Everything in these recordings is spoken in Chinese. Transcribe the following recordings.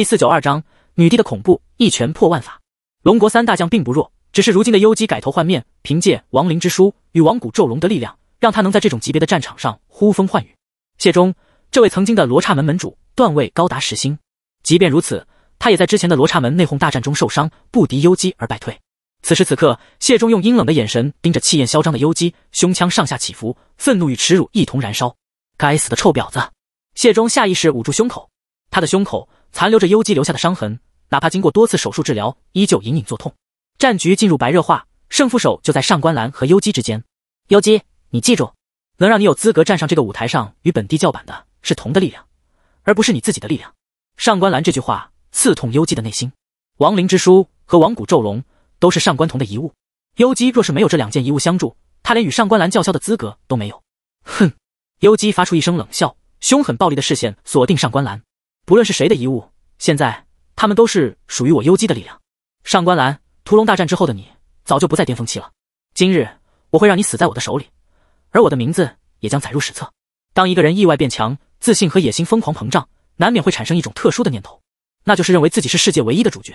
第四九二章女帝的恐怖，一拳破万法。龙国三大将并不弱，只是如今的幽姬改头换面，凭借亡灵之书与亡骨咒龙的力量，让他能在这种级别的战场上呼风唤雨。谢忠，这位曾经的罗刹门门主，段位高达十星。即便如此，他也在之前的罗刹门内讧大战中受伤，不敌幽姬而败退。此时此刻，谢忠用阴冷的眼神盯着气焰嚣张的幽姬，胸腔上下起伏，愤怒与耻辱一同燃烧。该死的臭婊子！谢忠下意识捂住胸口，他的胸口。残留着幽姬留下的伤痕，哪怕经过多次手术治疗，依旧隐隐作痛。战局进入白热化，胜负手就在上官岚和幽姬之间。幽姬，你记住，能让你有资格站上这个舞台上与本帝叫板的是同的力量，而不是你自己的力量。上官岚这句话刺痛幽姬的内心。亡灵之书和亡骨咒龙都是上官铜的遗物，幽姬若是没有这两件遗物相助，他连与上官岚叫嚣的资格都没有。哼！幽姬发出一声冷笑，凶狠暴力的视线锁定上官岚。不论是谁的遗物，现在他们都是属于我幽姬的力量。上官岚，屠龙大战之后的你早就不在巅峰期了。今日我会让你死在我的手里，而我的名字也将载入史册。当一个人意外变强，自信和野心疯狂膨胀，难免会产生一种特殊的念头，那就是认为自己是世界唯一的主角。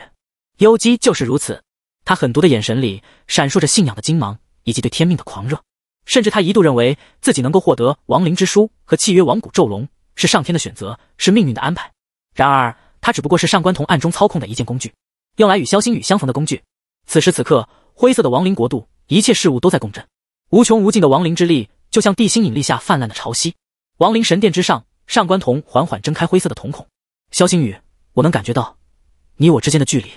幽姬就是如此，他狠毒的眼神里闪烁着信仰的金芒，以及对天命的狂热。甚至他一度认为自己能够获得亡灵之书和契约亡骨咒龙，是上天的选择，是命运的安排。然而，他只不过是上官彤暗中操控的一件工具，用来与萧星宇相逢的工具。此时此刻，灰色的亡灵国度，一切事物都在共振，无穷无尽的亡灵之力，就像地心引力下泛滥的潮汐。亡灵神殿之上，上官彤缓缓睁开灰色的瞳孔。萧星宇，我能感觉到，你我之间的距离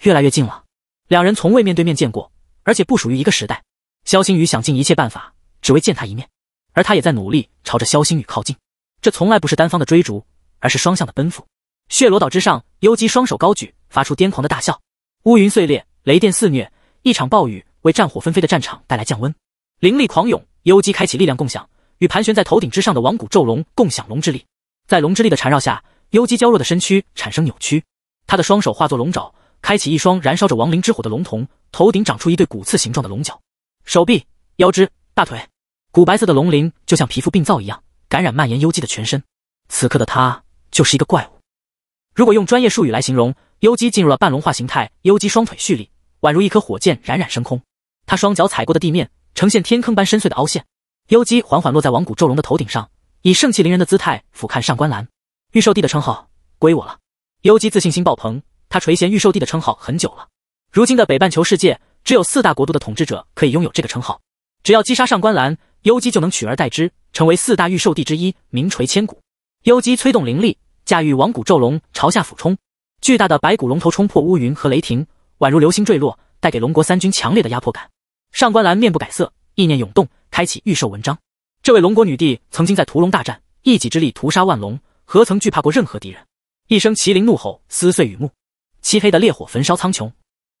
越来越近了。两人从未面对面见过，而且不属于一个时代。萧星宇想尽一切办法，只为见他一面，而他也在努力朝着萧星宇靠近。这从来不是单方的追逐，而是双向的奔赴。血罗岛之上，幽姬双手高举，发出癫狂的大笑。乌云碎裂，雷电肆虐，一场暴雨为战火纷飞的战场带来降温。灵力狂涌，幽姬开启力量共享，与盘旋在头顶之上的亡骨咒龙共享龙之力。在龙之力的缠绕下，幽姬娇弱的身躯产生扭曲。他的双手化作龙爪，开启一双燃烧着亡灵之火的龙瞳，头顶长出一对骨刺形状的龙角，手臂、腰肢、大腿，骨白色的龙鳞就像皮肤病灶一样感染蔓延幽姬的全身。此刻的他就是一个怪物。如果用专业术语来形容，幽姬进入了半龙化形态。幽姬双腿蓄力，宛如一颗火箭冉冉升空。他双脚踩过的地面呈现天坑般深邃的凹陷。幽姬缓缓落在王骨咒龙的头顶上，以盛气凌人的姿态俯瞰上官澜。御兽帝的称号归我了。幽姬自信心爆棚，他垂涎御兽帝的称号很久了。如今的北半球世界，只有四大国度的统治者可以拥有这个称号。只要击杀上官澜，幽姬就能取而代之，成为四大御兽帝之一，名垂千古。幽姬催动灵力。驾驭亡骨咒龙朝下俯冲，巨大的白骨龙头冲破乌云和雷霆，宛如流星坠落，带给龙国三军强烈的压迫感。上官兰面不改色，意念涌动，开启御兽文章。这位龙国女帝曾经在屠龙大战一己之力屠杀万龙，何曾惧怕过任何敌人？一声麒麟怒吼，撕碎雨幕，漆黑的烈火焚烧苍穹。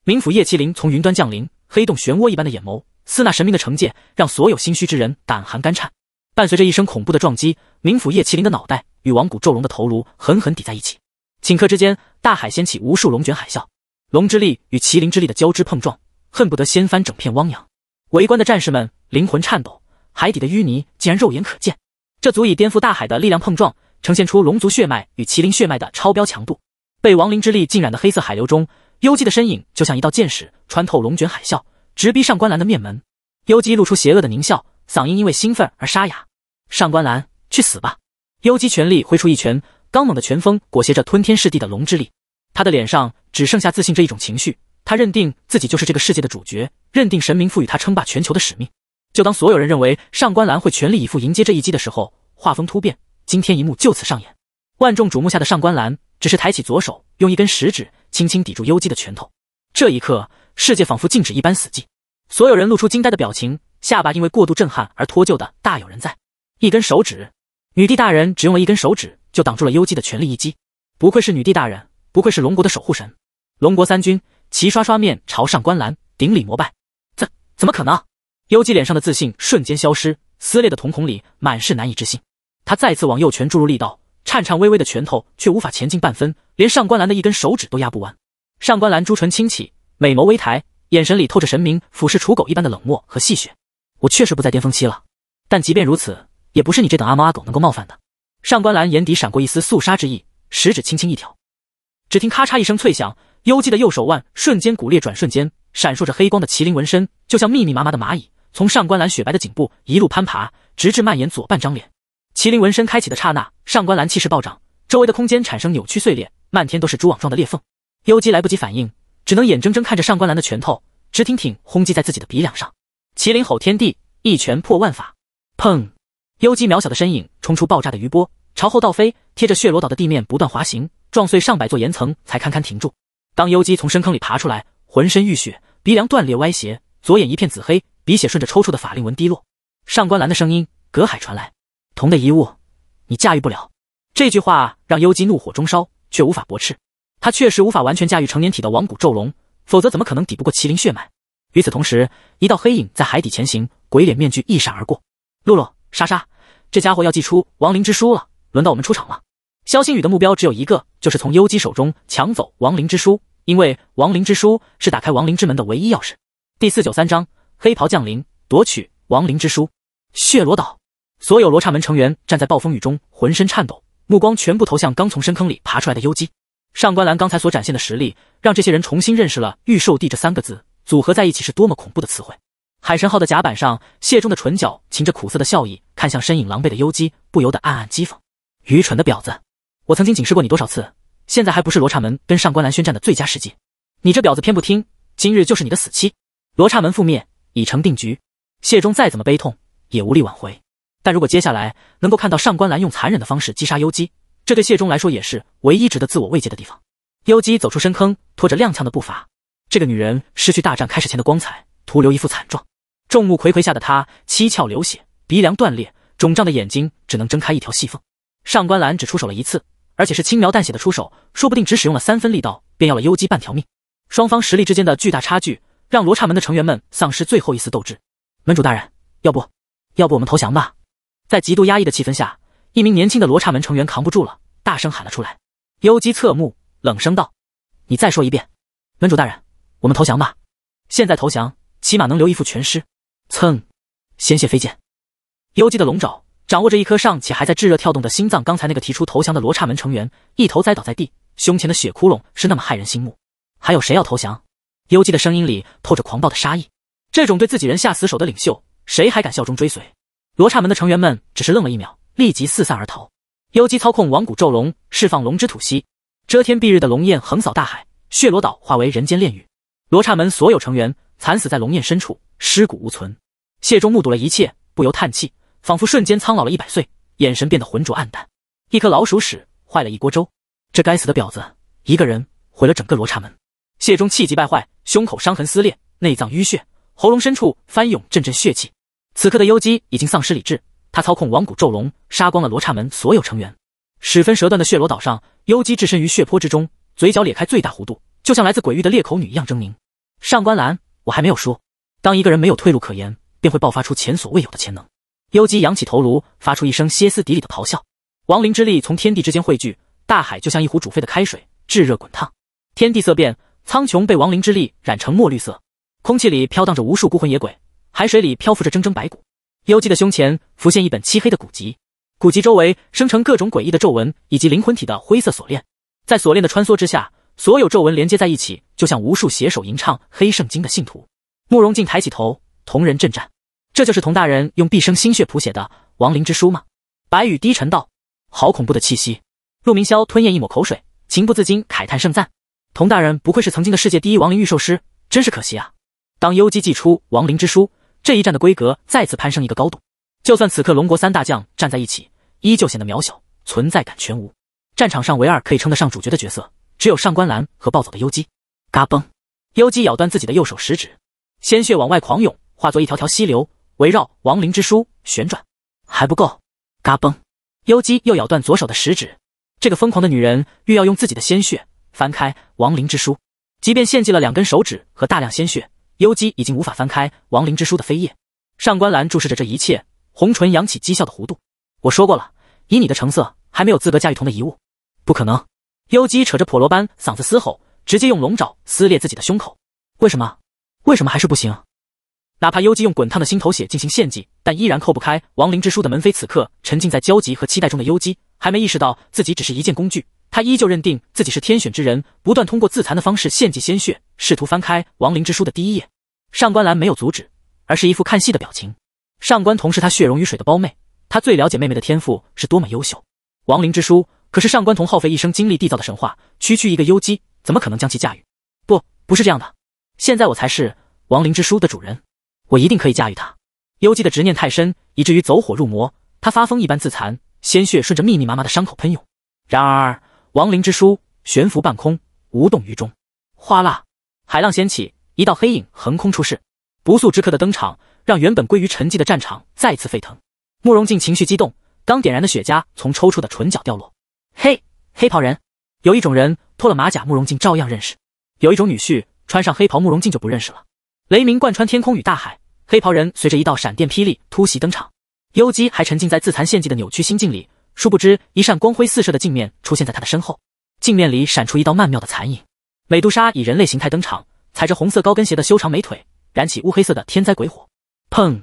冥府夜麒麟从云端降临，黑洞漩涡一般的眼眸，似那神明的惩戒，让所有心虚之人胆寒肝颤。伴随着一声恐怖的撞击，冥府夜麒麟的脑袋。与王骨咒龙的头颅狠狠抵在一起，顷刻之间，大海掀起无数龙卷海啸，龙之力与麒麟之力的交织碰撞，恨不得掀翻整片汪洋。围观的战士们灵魂颤抖，海底的淤泥竟然肉眼可见。这足以颠覆大海的力量碰撞，呈现出龙族血脉与麒麟血脉的超标强度。被亡灵之力浸染的黑色海流中，幽姬的身影就像一道箭矢，穿透龙卷海啸，直逼上官岚的面门。幽姬露出邪恶的狞笑，嗓音因为兴奋而沙哑：“上官岚，去死吧！”幽姬全力挥出一拳，刚猛的拳风裹挟着吞天噬地的龙之力。他的脸上只剩下自信这一种情绪，他认定自己就是这个世界的主角，认定神明赋予他称霸全球的使命。就当所有人认为上官岚会全力以赴迎接这一击的时候，画风突变，惊天一幕就此上演。万众瞩目下的上官岚，只是抬起左手，用一根食指轻轻抵住幽姬的拳头。这一刻，世界仿佛静止一般死寂，所有人露出惊呆的表情，下巴因为过度震撼而脱臼的大有人在。一根手指。女帝大人只用了一根手指就挡住了幽姬的全力一击，不愧是女帝大人，不愧是龙国的守护神，龙国三军齐刷刷面朝上官澜顶礼膜拜。怎怎么可能？幽姬脸上的自信瞬间消失，撕裂的瞳孔里满是难以置信。他再次往右拳注入力道，颤颤巍巍的拳头却无法前进半分，连上官兰的一根手指都压不弯。上官兰朱唇轻启，美眸微抬，眼神里透着神明俯视刍狗一般的冷漠和戏谑。我确实不在巅峰期了，但即便如此。也不是你这等阿猫阿狗能够冒犯的。上官岚眼底闪过一丝肃杀之意，食指轻轻一挑，只听咔嚓一声脆响，幽姬的右手腕瞬间骨裂，转瞬间闪烁着黑光的麒麟纹身，就像密密麻麻的蚂蚁，从上官岚雪白的颈部一路攀爬，直至蔓延左半张脸。麒麟纹身开启的刹那，上官岚气势暴涨，周围的空间产生扭曲碎裂，漫天都是蛛网状的裂缝。幽姬来不及反应，只能眼睁睁看着上官岚的拳头直挺挺轰击在自己的鼻梁上。麒麟吼天地，一拳破万法，砰！幽姬渺小的身影冲出爆炸的余波，朝后倒飞，贴着血罗岛的地面不断滑行，撞碎上百座岩层才堪堪停住。当幽姬从深坑里爬出来，浑身浴血，鼻梁断裂歪斜，左眼一片紫黑，鼻血顺着抽搐的法令纹滴落。上官岚的声音隔海传来：“铜的遗物，你驾驭不了。”这句话让幽姬怒火中烧，却无法驳斥。他确实无法完全驾驭成年体的亡骨咒龙，否则怎么可能抵不过麒麟血脉？与此同时，一道黑影在海底前行，鬼脸面具一闪而过，露露、莎莎。这家伙要祭出亡灵之书了，轮到我们出场了。肖星宇的目标只有一个，就是从幽姬手中抢走亡灵之书，因为亡灵之书是打开亡灵之门的唯一钥匙。第四九三章：黑袍降临，夺取亡灵之书。血罗岛，所有罗刹门成员站在暴风雨中，浑身颤抖，目光全部投向刚从深坑里爬出来的幽姬。上官岚刚才所展现的实力，让这些人重新认识了“御兽帝”这三个字组合在一起是多么恐怖的词汇。海神号的甲板上，谢忠的唇角噙着苦涩的笑意，看向身影狼狈的幽姬，不由得暗暗讥讽：“愚蠢的婊子！我曾经警示过你多少次，现在还不是罗刹门跟上官岚宣战的最佳时机？你这婊子偏不听，今日就是你的死期！罗刹门覆灭已成定局。”谢忠再怎么悲痛，也无力挽回。但如果接下来能够看到上官岚用残忍的方式击杀幽姬，这对谢忠来说也是唯一值得自我慰藉的地方。幽姬走出深坑，拖着踉跄的步伐，这个女人失去大战开始前的光彩。徒留一副惨状，众目睽睽下的他，七窍流血，鼻梁断裂，肿胀的眼睛只能睁开一条细缝。上官岚只出手了一次，而且是轻描淡写的出手，说不定只使用了三分力道，便要了幽姬半条命。双方实力之间的巨大差距，让罗刹门的成员们丧失最后一丝斗志。门主大人，要不，要不我们投降吧？在极度压抑的气氛下，一名年轻的罗刹门成员扛不住了，大声喊了出来。幽姬侧目，冷声道：“你再说一遍，门主大人，我们投降吧？现在投降。”起码能留一副全尸。蹭，鲜血飞溅。幽姬的龙爪掌握着一颗尚且还在炙热跳动的心脏。刚才那个提出投降的罗刹门成员，一头栽倒在地，胸前的血窟窿是那么骇人心目。还有谁要投降？幽姬的声音里透着狂暴的杀意。这种对自己人下死手的领袖，谁还敢效忠追随？罗刹门的成员们只是愣了一秒，立即四散而逃。幽姬操控王骨咒龙，释放龙之吐息，遮天蔽日的龙焰横扫大海，血罗岛化为人间炼狱。罗刹门所有成员。惨死在龙焰深处，尸骨无存。谢钟目睹了一切，不由叹气，仿佛瞬间苍老了一百岁，眼神变得浑浊暗淡。一颗老鼠屎坏了一锅粥，这该死的婊子，一个人毁了整个罗刹门。谢钟气急败坏，胸口伤痕撕裂，内脏淤血，喉咙深处翻涌阵阵血气。此刻的幽姬已经丧失理智，他操控亡骨咒龙，杀光了罗刹门所有成员。史分蛇断的血罗岛上，幽姬置身于血泊之中，嘴角裂开最大弧度，就像来自鬼域的裂口女一样狰狞。上官岚。我还没有输。当一个人没有退路可言，便会爆发出前所未有的潜能。幽姬扬起头颅，发出一声歇斯底里的咆哮。亡灵之力从天地之间汇聚，大海就像一壶煮沸的开水，炙热滚烫。天地色变，苍穹被亡灵之力染成墨绿色，空气里飘荡着无数孤魂野鬼，海水里漂浮着铮铮白骨。幽姬的胸前浮现一本漆黑的古籍，古籍周围生成各种诡异的皱纹，以及灵魂体的灰色锁链，在锁链的穿梭之下。所有皱纹连接在一起，就像无数携手吟唱《黑圣经》的信徒。慕容静抬起头，瞳仁震颤。这就是童大人用毕生心血谱写的《亡灵之书》吗？白羽低沉道：“好恐怖的气息！”陆明霄吞咽一抹口水，情不自禁慨叹盛赞：“童大人不愧是曾经的世界第一亡灵御兽师，真是可惜啊！”当幽姬祭出《亡灵之书》，这一战的规格再次攀升一个高度。就算此刻龙国三大将站在一起，依旧显得渺小，存在感全无。战场上唯二可以称得上主角的角色。只有上官岚和暴走的幽姬，嘎嘣，幽姬咬断自己的右手食指，鲜血往外狂涌，化作一条条溪流，围绕亡灵之书旋转。还不够，嘎嘣，幽姬又咬断左手的食指。这个疯狂的女人欲要用自己的鲜血翻开亡灵之书，即便献祭了两根手指和大量鲜血，幽姬已经无法翻开亡灵之书的扉页。上官岚注视着这一切，红唇扬起讥笑的弧度。我说过了，以你的成色，还没有资格驾驭童的遗物。不可能。幽姬扯着婆罗般嗓子嘶吼，直接用龙爪撕裂自己的胸口。为什么？为什么还是不行？哪怕幽姬用滚烫的心头血进行献祭，但依然扣不开亡灵之书的门扉。此刻沉浸在焦急和期待中的幽姬，还没意识到自己只是一件工具。他依旧认定自己是天选之人，不断通过自残的方式献祭鲜血，试图翻开亡灵之书的第一页。上官兰没有阻止，而是一副看戏的表情。上官同是他血溶于水的胞妹，他最了解妹妹的天赋是多么优秀。亡灵之书。可是上官同耗费一生精力缔造的神话，区区一个幽姬怎么可能将其驾驭？不，不是这样的。现在我才是亡灵之书的主人，我一定可以驾驭它。幽姬的执念太深，以至于走火入魔，他发疯一般自残，鲜血顺着密密麻麻的伤口喷涌。然而亡灵之书悬浮半空，无动于衷。哗啦，海浪掀起，一道黑影横空出世。不速之客的登场，让原本归于沉寂的战场再次沸腾。慕容静情绪激动，刚点燃的雪茄从抽搐的唇角掉落。嘿，黑袍人，有一种人脱了马甲，慕容镜照样认识；有一种女婿穿上黑袍，慕容镜就不认识了。雷鸣贯穿天空与大海，黑袍人随着一道闪电霹雳突袭登场。幽姬还沉浸在自残献祭的扭曲心境里，殊不知一扇光辉四射的镜面出现在他的身后，镜面里闪出一道曼妙的残影。美杜莎以人类形态登场，踩着红色高跟鞋的修长美腿，燃起乌黑色的天灾鬼火。砰！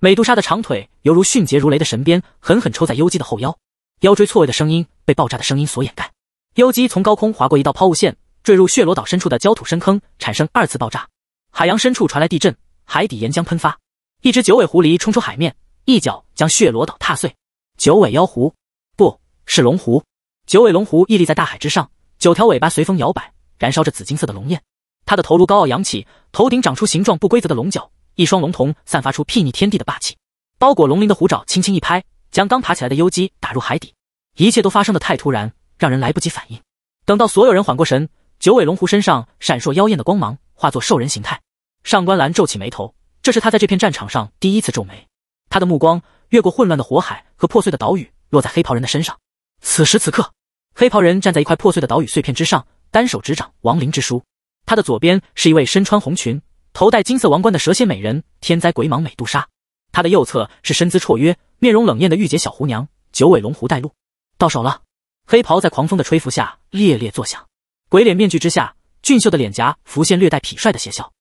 美杜莎的长腿犹如迅捷如雷的神鞭，狠狠抽在幽姬的后腰。腰椎错位的声音被爆炸的声音所掩盖。幽姬从高空划过一道抛物线，坠入血罗岛深处的焦土深坑，产生二次爆炸。海洋深处传来地震，海底岩浆喷发。一只九尾狐狸冲出海面，一脚将血罗岛踏碎。九尾妖狐，不是龙狐。九尾龙狐屹立在大海之上，九条尾巴随风摇摆，燃烧着紫金色的龙焰。它的头颅高傲扬起，头顶长出形状不规则的龙角，一双龙瞳散发出睥睨天地的霸气。包裹龙鳞的虎爪轻轻一拍。将刚爬起来的优姬打入海底，一切都发生的太突然，让人来不及反应。等到所有人缓过神，九尾龙狐身上闪烁妖艳的光芒，化作兽人形态。上官兰皱起眉头，这是他在这片战场上第一次皱眉。他的目光越过混乱的火海和破碎的岛屿，落在黑袍人的身上。此时此刻，黑袍人站在一块破碎的岛屿碎片之上，单手执掌亡灵之书。他的左边是一位身穿红裙、头戴金色王冠的蛇蝎美人天灾鬼蟒美杜莎，他的右侧是身姿绰约。面容冷艳的御姐小狐娘，九尾龙狐带路，到手了。黑袍在狂风的吹拂下猎猎作响，鬼脸面具之下，俊秀的脸颊浮现略带痞帅的邪笑。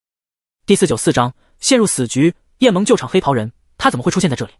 第四九四章：陷入死局。叶萌救场，黑袍人，他怎么会出现在这里？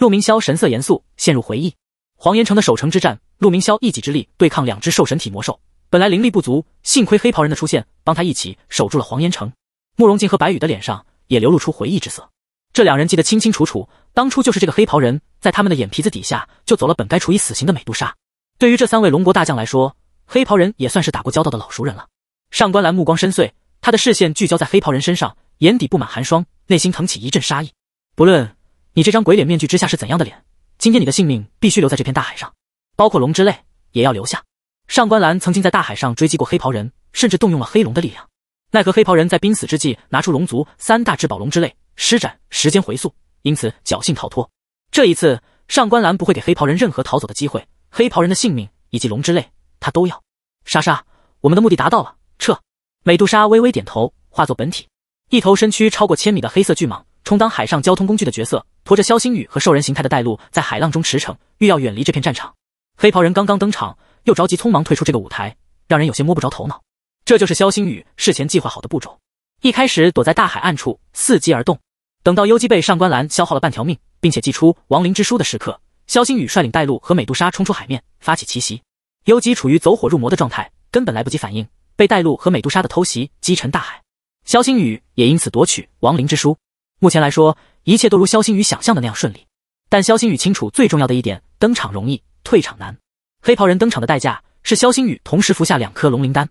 陆明霄神色严肃，陷入回忆。黄岩城的守城之战，陆明霄一己之力对抗两只兽神体魔兽，本来灵力不足，幸亏黑袍人的出现，帮他一起守住了黄岩城。慕容静和白羽的脸上也流露出回忆之色。这两人记得清清楚楚，当初就是这个黑袍人，在他们的眼皮子底下就走了本该处以死刑的美杜莎。对于这三位龙国大将来说，黑袍人也算是打过交道的老熟人了。上官岚目光深邃，他的视线聚焦在黑袍人身上，眼底布满寒霜，内心腾起一阵杀意。不论你这张鬼脸面具之下是怎样的脸，今天你的性命必须留在这片大海上，包括龙之泪也要留下。上官岚曾经在大海上追击过黑袍人，甚至动用了黑龙的力量，奈何黑袍人在濒死之际拿出龙族三大至宝龙之泪。施展时间回溯，因此侥幸逃脱。这一次，上官岚不会给黑袍人任何逃走的机会。黑袍人的性命以及龙之泪，他都要。莎莎，我们的目的达到了，撤。美杜莎微微点头，化作本体，一头身躯超过千米的黑色巨蟒，充当海上交通工具的角色，驮着萧星宇和兽人形态的带路，在海浪中驰骋，欲要远离这片战场。黑袍人刚刚登场，又着急匆忙退出这个舞台，让人有些摸不着头脑。这就是萧星宇事前计划好的步骤：一开始躲在大海暗处，伺机而动。等到幽姬被上官岚消耗了半条命，并且祭出亡灵之书的时刻，肖星宇率领带路和美杜莎冲出海面，发起奇袭。幽姬处于走火入魔的状态，根本来不及反应，被带路和美杜莎的偷袭击沉大海。肖星宇也因此夺取亡灵之书。目前来说，一切都如肖星宇想象的那样顺利。但肖星宇清楚，最重要的一点，登场容易，退场难。黑袍人登场的代价是肖星宇同时服下两颗龙鳞丹，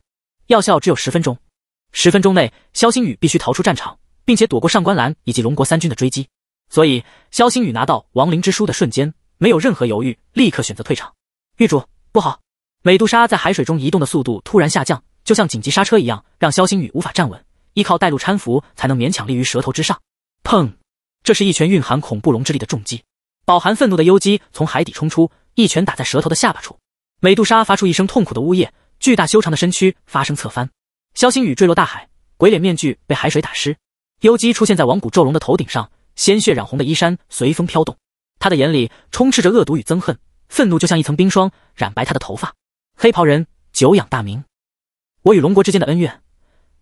药效只有十分钟。十分钟内，肖星宇必须逃出战场。并且躲过上官兰以及龙国三军的追击，所以肖星宇拿到亡灵之书的瞬间，没有任何犹豫，立刻选择退场。玉主不好！美杜莎在海水中移动的速度突然下降，就像紧急刹车一样，让肖星宇无法站稳，依靠带路搀扶才能勉强立于蛇头之上。砰！这是一拳蕴含恐怖龙之力的重击，饱含愤怒的幽姬从海底冲出，一拳打在蛇头的下巴处。美杜莎发出一声痛苦的呜咽，巨大修长的身躯发生侧翻，肖星宇坠落大海，鬼脸面具被海水打湿。幽姬出现在王骨咒龙的头顶上，鲜血染红的衣衫随风飘动，他的眼里充斥着恶毒与憎恨，愤怒就像一层冰霜，染白他的头发。黑袍人，久仰大名，我与龙国之间的恩怨，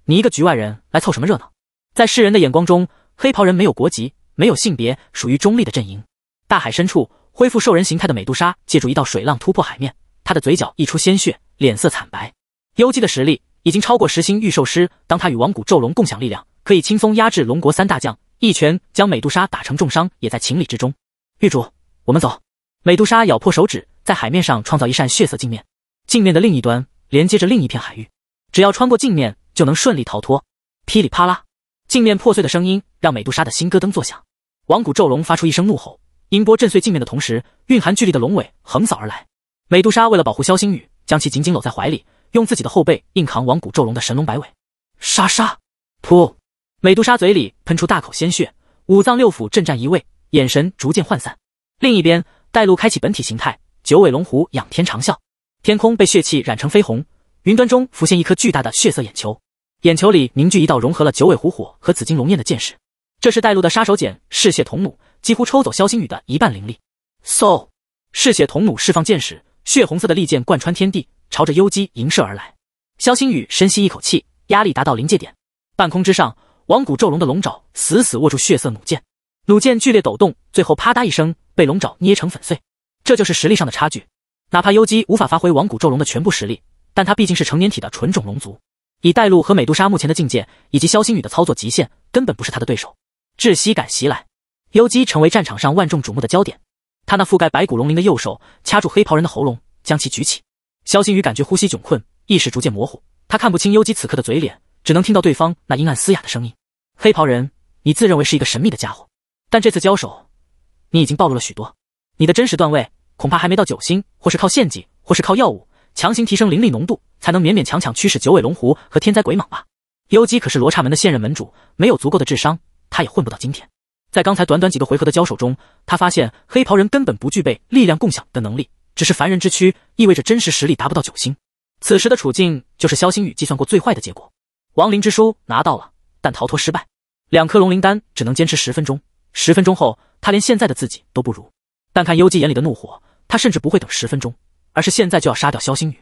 你一个局外人来凑什么热闹？在世人的眼光中，黑袍人没有国籍，没有性别，属于中立的阵营。大海深处，恢复兽人形态的美杜莎借助一道水浪突破海面，她的嘴角溢出鲜血，脸色惨白。幽姬的实力已经超过十星御兽师，当他与王骨咒龙共享力量。可以轻松压制龙国三大将，一拳将美杜莎打成重伤也在情理之中。玉主，我们走。美杜莎咬破手指，在海面上创造一扇血色镜面，镜面的另一端连接着另一片海域，只要穿过镜面就能顺利逃脱。噼里啪啦，镜面破碎的声音让美杜莎的心咯噔作响。王谷咒龙发出一声怒吼，音波震碎镜面的同时，蕴含巨力的龙尾横扫而来。美杜莎为了保护萧星宇，将其紧紧搂在怀里，用自己的后背硬扛王谷咒龙的神龙摆尾。莎莎，噗。美杜莎嘴里喷出大口鲜血，五脏六腑震颤移位，眼神逐渐涣散。另一边，带路开启本体形态，九尾龙狐仰天长啸，天空被血气染成绯红，云端中浮现一颗巨大的血色眼球，眼球里凝聚一道融合了九尾狐火和紫金龙焰的剑矢，这是带路的杀手锏——嗜血铜弩，几乎抽走萧星宇的一半灵力。So，嗜血铜弩释放剑矢，血红色的利剑贯穿天地，朝着幽姬迎射而来。萧星宇深吸一口气，压力达到临界点，半空之上。王骨咒龙的龙爪死死握住血色弩箭，弩箭剧烈抖动，最后啪嗒一声被龙爪捏成粉碎。这就是实力上的差距。哪怕幽姬无法发挥王骨咒龙的全部实力，但他毕竟是成年体的纯种龙族。以戴露和美杜莎目前的境界，以及肖星宇的操作极限，根本不是他的对手。窒息感袭来，幽姬成为战场上万众瞩目的焦点。他那覆盖白骨龙鳞的右手掐住黑袍人的喉咙，将其举起。肖星宇感觉呼吸窘困，意识逐渐模糊。他看不清幽姬此刻的嘴脸，只能听到对方那阴暗嘶哑的声音。黑袍人，你自认为是一个神秘的家伙，但这次交手，你已经暴露了许多。你的真实段位恐怕还没到九星，或是靠献祭，或是靠药物强行提升灵力浓度，才能勉勉强强驱使九尾龙狐和天灾鬼蟒吧。幽姬可是罗刹门的现任门主，没有足够的智商，他也混不到今天。在刚才短短几个回合的交手中，他发现黑袍人根本不具备力量共享的能力，只是凡人之躯，意味着真实实力达不到九星。此时的处境就是萧星宇计算过最坏的结果。亡灵之书拿到了。但逃脱失败，两颗龙鳞丹只能坚持十分钟。十分钟后，他连现在的自己都不如。但看幽姬眼里的怒火，他甚至不会等十分钟，而是现在就要杀掉萧星宇，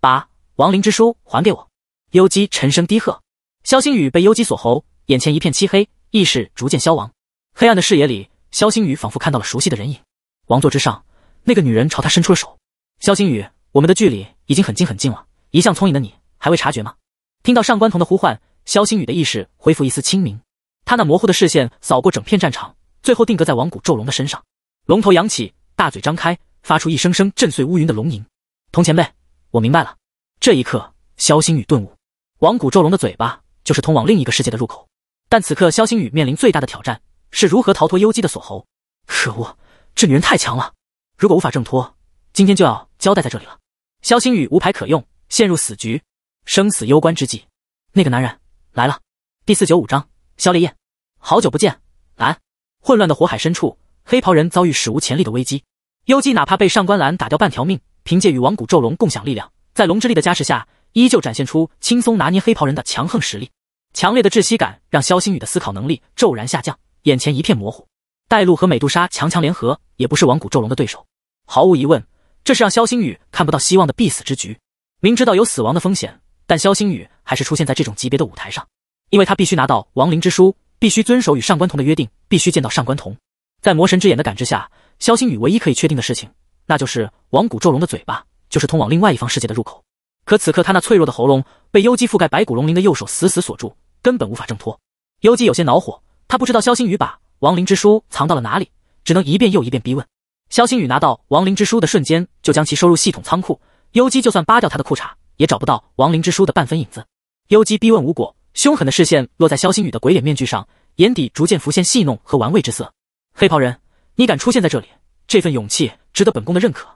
把亡灵之书还给我。幽姬沉声低喝。萧星宇被幽姬锁喉，眼前一片漆黑，意识逐渐消亡。黑暗的视野里，萧星宇仿佛看到了熟悉的人影。王座之上，那个女人朝他伸出了手。萧星宇，我们的距离已经很近很近了，一向聪颖的你，还未察觉吗？听到上官童的呼唤。萧星宇的意识恢复一丝清明，他那模糊的视线扫过整片战场，最后定格在王古咒龙的身上。龙头扬起，大嘴张开，发出一声声震碎乌云的龙吟。童前辈，我明白了。这一刻，萧星宇顿悟，王古咒龙的嘴巴就是通往另一个世界的入口。但此刻，萧星宇面临最大的挑战是如何逃脱幽姬的锁喉。可恶，这女人太强了！如果无法挣脱，今天就要交代在这里了。萧星宇无牌可用，陷入死局。生死攸关之际，那个男人。来了，第四九五章，萧烈焰，好久不见，蓝。混乱的火海深处，黑袍人遭遇史无前例的危机。幽姬哪怕被上官蓝打掉半条命，凭借与王谷咒龙共享力量，在龙之力的加持下，依旧展现出轻松拿捏黑袍人的强横实力。强烈的窒息感让萧星宇的思考能力骤然下降，眼前一片模糊。带路和美杜莎强强联合，也不是王谷咒龙的对手。毫无疑问，这是让萧星宇看不到希望的必死之局。明知道有死亡的风险。但萧星宇还是出现在这种级别的舞台上，因为他必须拿到亡灵之书，必须遵守与上官童的约定，必须见到上官童。在魔神之眼的感知下，萧星宇唯一可以确定的事情，那就是亡骨咒龙的嘴巴就是通往另外一方世界的入口。可此刻他那脆弱的喉咙被幽姬覆盖白骨龙鳞的右手死死锁住，根本无法挣脱。幽姬有些恼火，他不知道萧星宇把亡灵之书藏到了哪里，只能一遍又一遍逼问。萧星宇拿到亡灵之书的瞬间，就将其收入系统仓库。幽姬就算扒掉他的裤衩。也找不到亡灵之书的半分影子。幽姬逼问无果，凶狠的视线落在肖星宇的鬼脸面具上，眼底逐渐浮现戏弄和玩味之色。黑袍人，你敢出现在这里，这份勇气值得本宫的认可。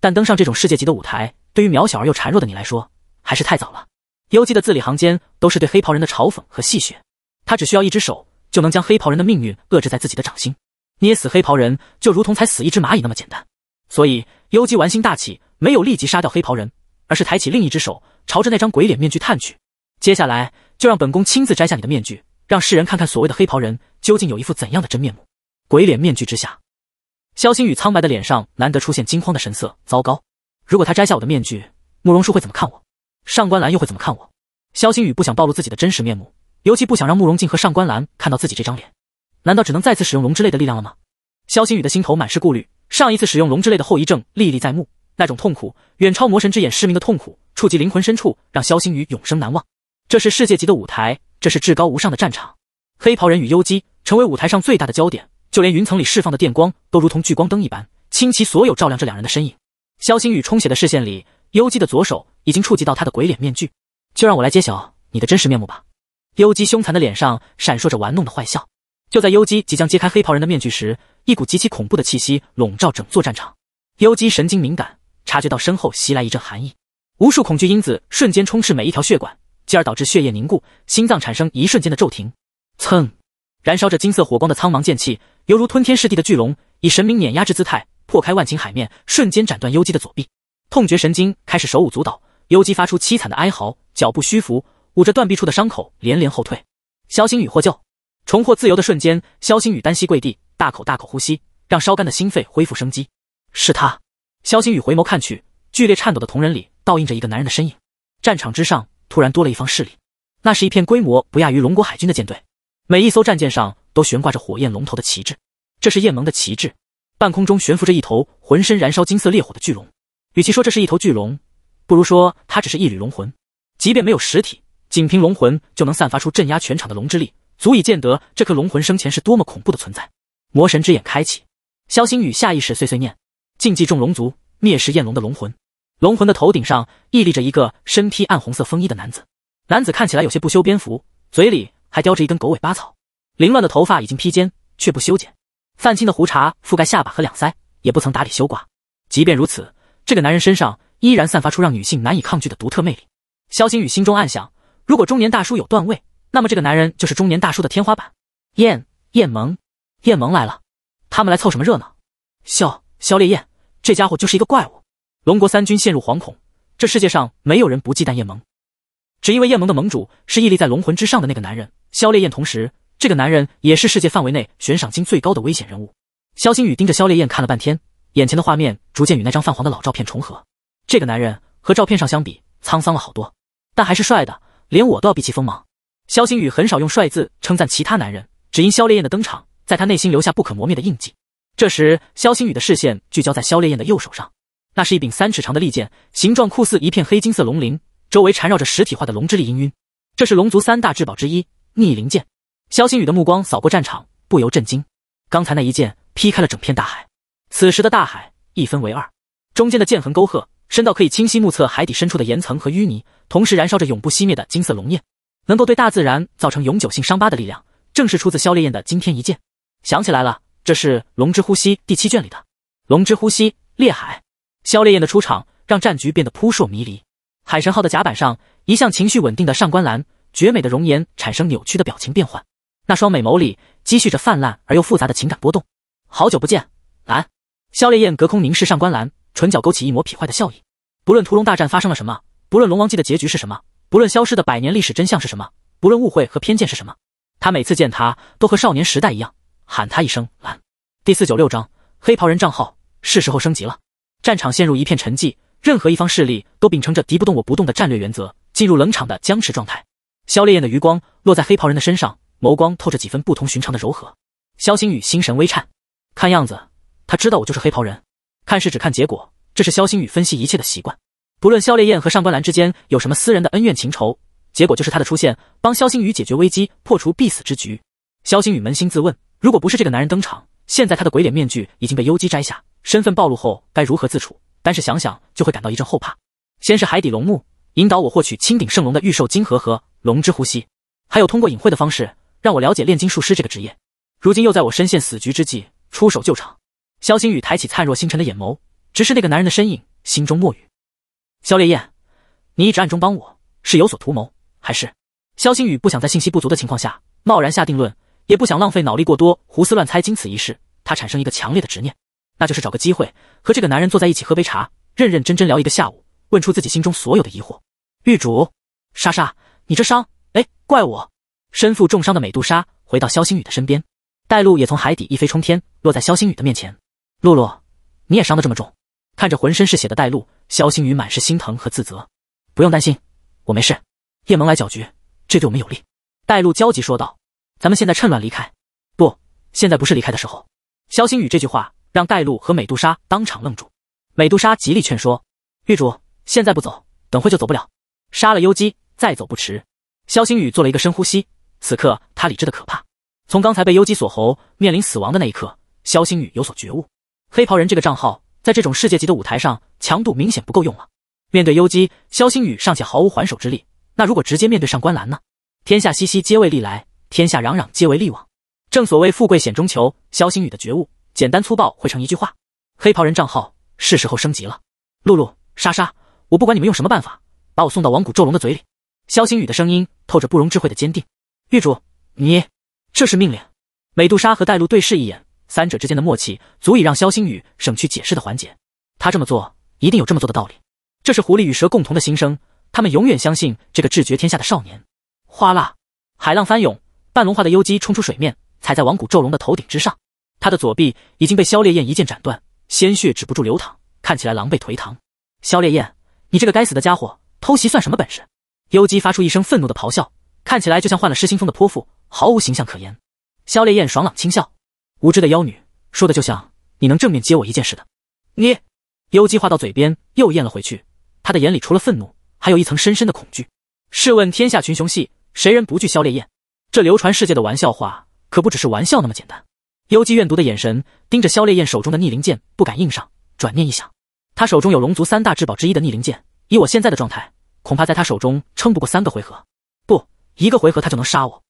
但登上这种世界级的舞台，对于渺小而又孱弱的你来说，还是太早了。幽姬的字里行间都是对黑袍人的嘲讽和戏谑。他只需要一只手就能将黑袍人的命运遏制在自己的掌心，捏死黑袍人就如同踩死一只蚂蚁那么简单。所以，幽姬玩心大起，没有立即杀掉黑袍人。而是抬起另一只手，朝着那张鬼脸面具探去。接下来就让本宫亲自摘下你的面具，让世人看看所谓的黑袍人究竟有一副怎样的真面目。鬼脸面具之下，萧星宇苍白的脸上难得出现惊慌的神色。糟糕，如果他摘下我的面具，慕容树会怎么看我？上官兰又会怎么看我？萧星宇不想暴露自己的真实面目，尤其不想让慕容静和上官兰看到自己这张脸。难道只能再次使用龙之泪的力量了吗？萧星宇的心头满是顾虑，上一次使用龙之泪的后遗症历历在目。那种痛苦远超魔神之眼失明的痛苦，触及灵魂深处，让萧星宇永生难忘。这是世界级的舞台，这是至高无上的战场。黑袍人与幽姬成为舞台上最大的焦点，就连云层里释放的电光都如同聚光灯一般，倾其所有照亮这两人的身影。萧星宇充血的视线里，幽姬的左手已经触及到他的鬼脸面具。就让我来揭晓你的真实面目吧！幽姬凶残的脸上闪烁着玩弄的坏笑。就在幽姬即将揭开黑袍人的面具时，一股极其恐怖的气息笼罩整座战场。幽姬神经敏感。察觉到身后袭来一阵寒意，无数恐惧因子瞬间充斥每一条血管，继而导致血液凝固，心脏产生一瞬间的骤停。蹭，燃烧着金色火光的苍茫剑气，犹如吞天噬地的巨龙，以神明碾压之姿态破开万顷海面，瞬间斩断幽姬的左臂，痛觉神经开始手舞足蹈。幽姬发出凄惨的哀嚎，脚步虚浮，捂着断臂处的伤口连连后退。肖星宇获救，重获自由的瞬间，肖星宇单膝跪地，大口大口呼吸，让烧干的心肺恢复生机。是他。肖星宇回眸看去，剧烈颤抖的瞳仁里倒映着一个男人的身影。战场之上突然多了一方势力，那是一片规模不亚于龙国海军的舰队，每一艘战舰上都悬挂着火焰龙头的旗帜，这是雁盟的旗帜。半空中悬浮着一头浑身燃烧金色烈火的巨龙，与其说这是一头巨龙，不如说它只是一缕龙魂。即便没有实体，仅凭龙魂就能散发出镇压全场的龙之力，足以见得这颗龙魂生前是多么恐怖的存在。魔神之眼开启，肖星宇下意识碎碎念。禁忌重龙族灭世焰龙的龙魂，龙魂的头顶上屹立着一个身披暗红色风衣的男子。男子看起来有些不修边幅，嘴里还叼着一根狗尾巴草，凌乱的头发已经披肩，却不修剪；泛青的胡茬覆盖下巴和两腮，也不曾打理修刮。即便如此，这个男人身上依然散发出让女性难以抗拒的独特魅力。肖星宇心中暗想：如果中年大叔有段位，那么这个男人就是中年大叔的天花板。燕燕萌，燕萌来了，他们来凑什么热闹？笑。萧烈焰，这家伙就是一个怪物。龙国三军陷入惶恐，这世界上没有人不忌惮叶盟，只因为叶盟的盟主是屹立在龙魂之上的那个男人。萧烈焰，同时，这个男人也是世界范围内悬赏金最高的危险人物。萧星宇盯着萧烈焰看了半天，眼前的画面逐渐与那张泛黄的老照片重合。这个男人和照片上相比，沧桑了好多，但还是帅的，连我都要避其锋芒。萧星宇很少用“帅”字称赞其他男人，只因萧烈焰的登场，在他内心留下不可磨灭的印记。这时，肖星宇的视线聚焦在肖烈焰的右手上，那是一柄三尺长的利剑，形状酷似一片黑金色龙鳞，周围缠绕着实体化的龙之力氤氲。这是龙族三大至宝之一，逆鳞剑。肖星宇的目光扫过战场，不由震惊。刚才那一剑劈开了整片大海，此时的大海一分为二，中间的剑痕沟壑深到可以清晰目测海底深处的岩层和淤泥，同时燃烧着永不熄灭的金色龙焰。能够对大自然造成永久性伤疤的力量，正是出自肖烈焰的惊天一剑。想起来了。这是《龙之呼吸》第七卷里的《龙之呼吸》，猎海萧烈焰的出场让战局变得扑朔迷离。海神号的甲板上，一向情绪稳定的上官岚，绝美的容颜产生扭曲的表情变换，那双美眸里积蓄着泛滥而又复杂的情感波动。好久不见，岚。萧烈焰隔空凝视上官岚，唇角勾起一抹痞坏的笑意。不论屠龙大战发生了什么，不论龙王记的结局是什么，不论消失的百年历史真相是什么，不论误会和偏见是什么，他每次见她都和少年时代一样。喊他一声蓝。第四九六章，黑袍人账号是时候升级了。战场陷入一片沉寂，任何一方势力都秉承着敌不动我不动的战略原则，进入冷场的僵持状态。肖烈焰的余光落在黑袍人的身上，眸光透着几分不同寻常的柔和。肖星宇心神微颤，看样子他知道我就是黑袍人。看事只看结果，这是肖星宇分析一切的习惯。不论肖烈焰和上官兰之间有什么私人的恩怨情仇，结果就是他的出现帮肖星宇解决危机，破除必死之局。肖星宇扪心自问。如果不是这个男人登场，现在他的鬼脸面具已经被幽姬摘下，身份暴露后该如何自处？单是想想就会感到一阵后怕。先是海底龙墓引导我获取青顶圣龙的御兽晶核和龙之呼吸，还有通过隐晦的方式让我了解炼金术师这个职业。如今又在我身陷死局之际出手救场。萧星宇抬起灿若星辰的眼眸，直视那个男人的身影，心中默语：“萧烈焰，你一直暗中帮我，是有所图谋，还是……”萧星宇不想在信息不足的情况下贸然下定论。也不想浪费脑力过多胡思乱猜，经此一事，他产生一个强烈的执念，那就是找个机会和这个男人坐在一起喝杯茶，认认真真聊一个下午，问出自己心中所有的疑惑。玉主，莎莎，你这伤，哎，怪我。身负重伤的美杜莎回到萧星宇的身边，带路也从海底一飞冲天，落在萧星宇的面前。露露，你也伤得这么重？看着浑身是血的带路，萧星宇满是心疼和自责。不用担心，我没事。叶萌来搅局，这对我们有利。带路焦急说道。咱们现在趁乱离开，不，现在不是离开的时候。肖星宇这句话让带路和美杜莎当场愣住。美杜莎极力劝说，狱主现在不走，等会就走不了。杀了幽姬再走不迟。肖星宇做了一个深呼吸，此刻他理智的可怕。从刚才被幽姬锁喉、面临死亡的那一刻，肖星宇有所觉悟。黑袍人这个账号在这种世界级的舞台上，强度明显不够用了。面对幽姬，肖星宇尚且毫无还手之力，那如果直接面对上官澜呢？天下熙熙皆为利来。天下攘攘，皆为利往。正所谓富贵险中求。肖星宇的觉悟简单粗暴，汇成一句话：黑袍人账号是时候升级了。露露、莎莎，我不管你们用什么办法，把我送到王谷咒龙的嘴里。肖星宇的声音透着不容置喙的坚定。玉主，你这是命令。美杜莎和带路对视一眼，三者之间的默契足以让肖星宇省去解释的环节。他这么做一定有这么做的道理。这是狐狸与蛇共同的心声，他们永远相信这个智绝天下的少年。哗啦，海浪翻涌。半龙化的幽姬冲出水面，踩在王谷昼龙的头顶之上。他的左臂已经被萧烈焰一剑斩断，鲜血止不住流淌，看起来狼狈颓唐。萧烈焰，你这个该死的家伙，偷袭算什么本事？幽姬发出一声愤怒的咆哮，看起来就像换了失心疯的泼妇，毫无形象可言。萧烈焰爽朗轻笑：“无知的妖女，说的就像你能正面接我一剑似的。”你，幽姬话到嘴边又咽了回去，他的眼里除了愤怒，还有一层深深的恐惧。试问天下群雄戏，谁人不惧萧烈焰？这流传世界的玩笑话，可不只是玩笑那么简单。幽姬怨毒的眼神盯着萧烈焰手中的逆鳞剑，不敢应上。转念一想，他手中有龙族三大至宝之一的逆鳞剑，以我现在的状态，恐怕在他手中撑不过三个回合，不，一个回合他就能杀我。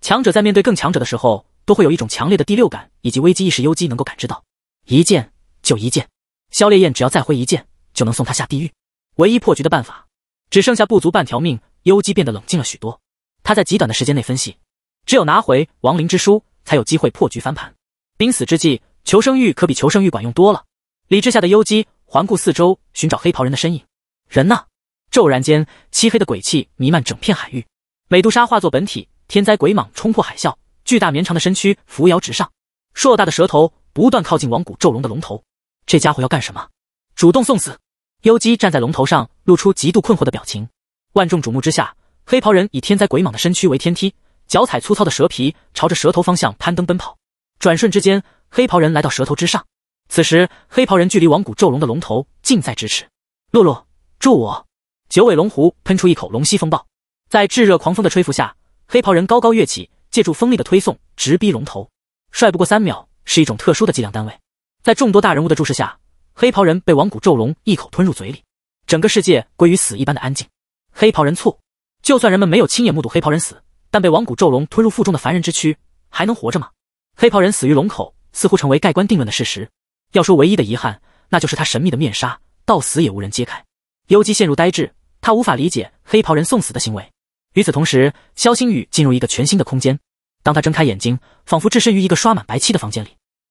强者在面对更强者的时候，都会有一种强烈的第六感以及危机意识。幽姬能够感知到，一剑就一剑。萧烈焰只要再挥一剑，就能送他下地狱。唯一破局的办法，只剩下不足半条命。幽姬变得冷静了许多。他在极短的时间内分析，只有拿回亡灵之书，才有机会破局翻盘。濒死之际，求生欲可比求生欲管用多了。理智下的幽姬环顾四周，寻找黑袍人的身影。人呢？骤然间，漆黑的鬼气弥漫整片海域。美杜莎化作本体，天灾鬼蟒冲破海啸，巨大绵长的身躯扶摇直上，硕大的蛇头不断靠近王谷咒龙的龙头。这家伙要干什么？主动送死？幽姬站在龙头上，露出极度困惑的表情。万众瞩目之下。黑袍人以天灾鬼蟒的身躯为天梯，脚踩粗糙的蛇皮，朝着蛇头方向攀登奔跑。转瞬之间，黑袍人来到蛇头之上。此时，黑袍人距离王谷咒龙的龙头近在咫尺。露露，助我！九尾龙狐喷出一口龙息风暴，在炙热狂风的吹拂下，黑袍人高高跃起，借助风力的推送，直逼龙头。帅不过三秒是一种特殊的计量单位。在众多大人物的注视下，黑袍人被王谷咒龙一口吞入嘴里。整个世界归于死一般的安静。黑袍人猝。就算人们没有亲眼目睹黑袍人死，但被王骨咒龙吞入腹中的凡人之躯还能活着吗？黑袍人死于龙口，似乎成为盖棺定论的事实。要说唯一的遗憾，那就是他神秘的面纱到死也无人揭开。幽姬陷入呆滞，他无法理解黑袍人送死的行为。与此同时，肖星宇进入一个全新的空间。当他睁开眼睛，仿佛置身于一个刷满白漆的房间里。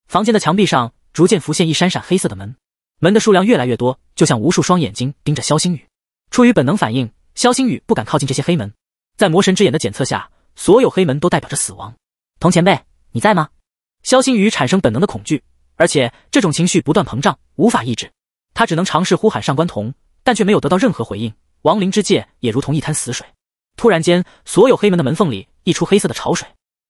房间的墙壁上逐渐浮现一扇扇黑色的门，门的数量越来越多，就像无数双眼睛盯着肖星宇。出于本能反应。萧星宇不敢靠近这些黑门，在魔神之眼的检测下，所有黑门都代表着死亡。童前辈，你在吗？萧星宇产生本能的恐惧，而且这种情绪不断膨胀，无法抑制，他只能尝试呼喊上官童，但却没有得到任何回应。亡灵之界也如同一滩死水。突然间，所有黑门的门缝里溢出黑色的潮水，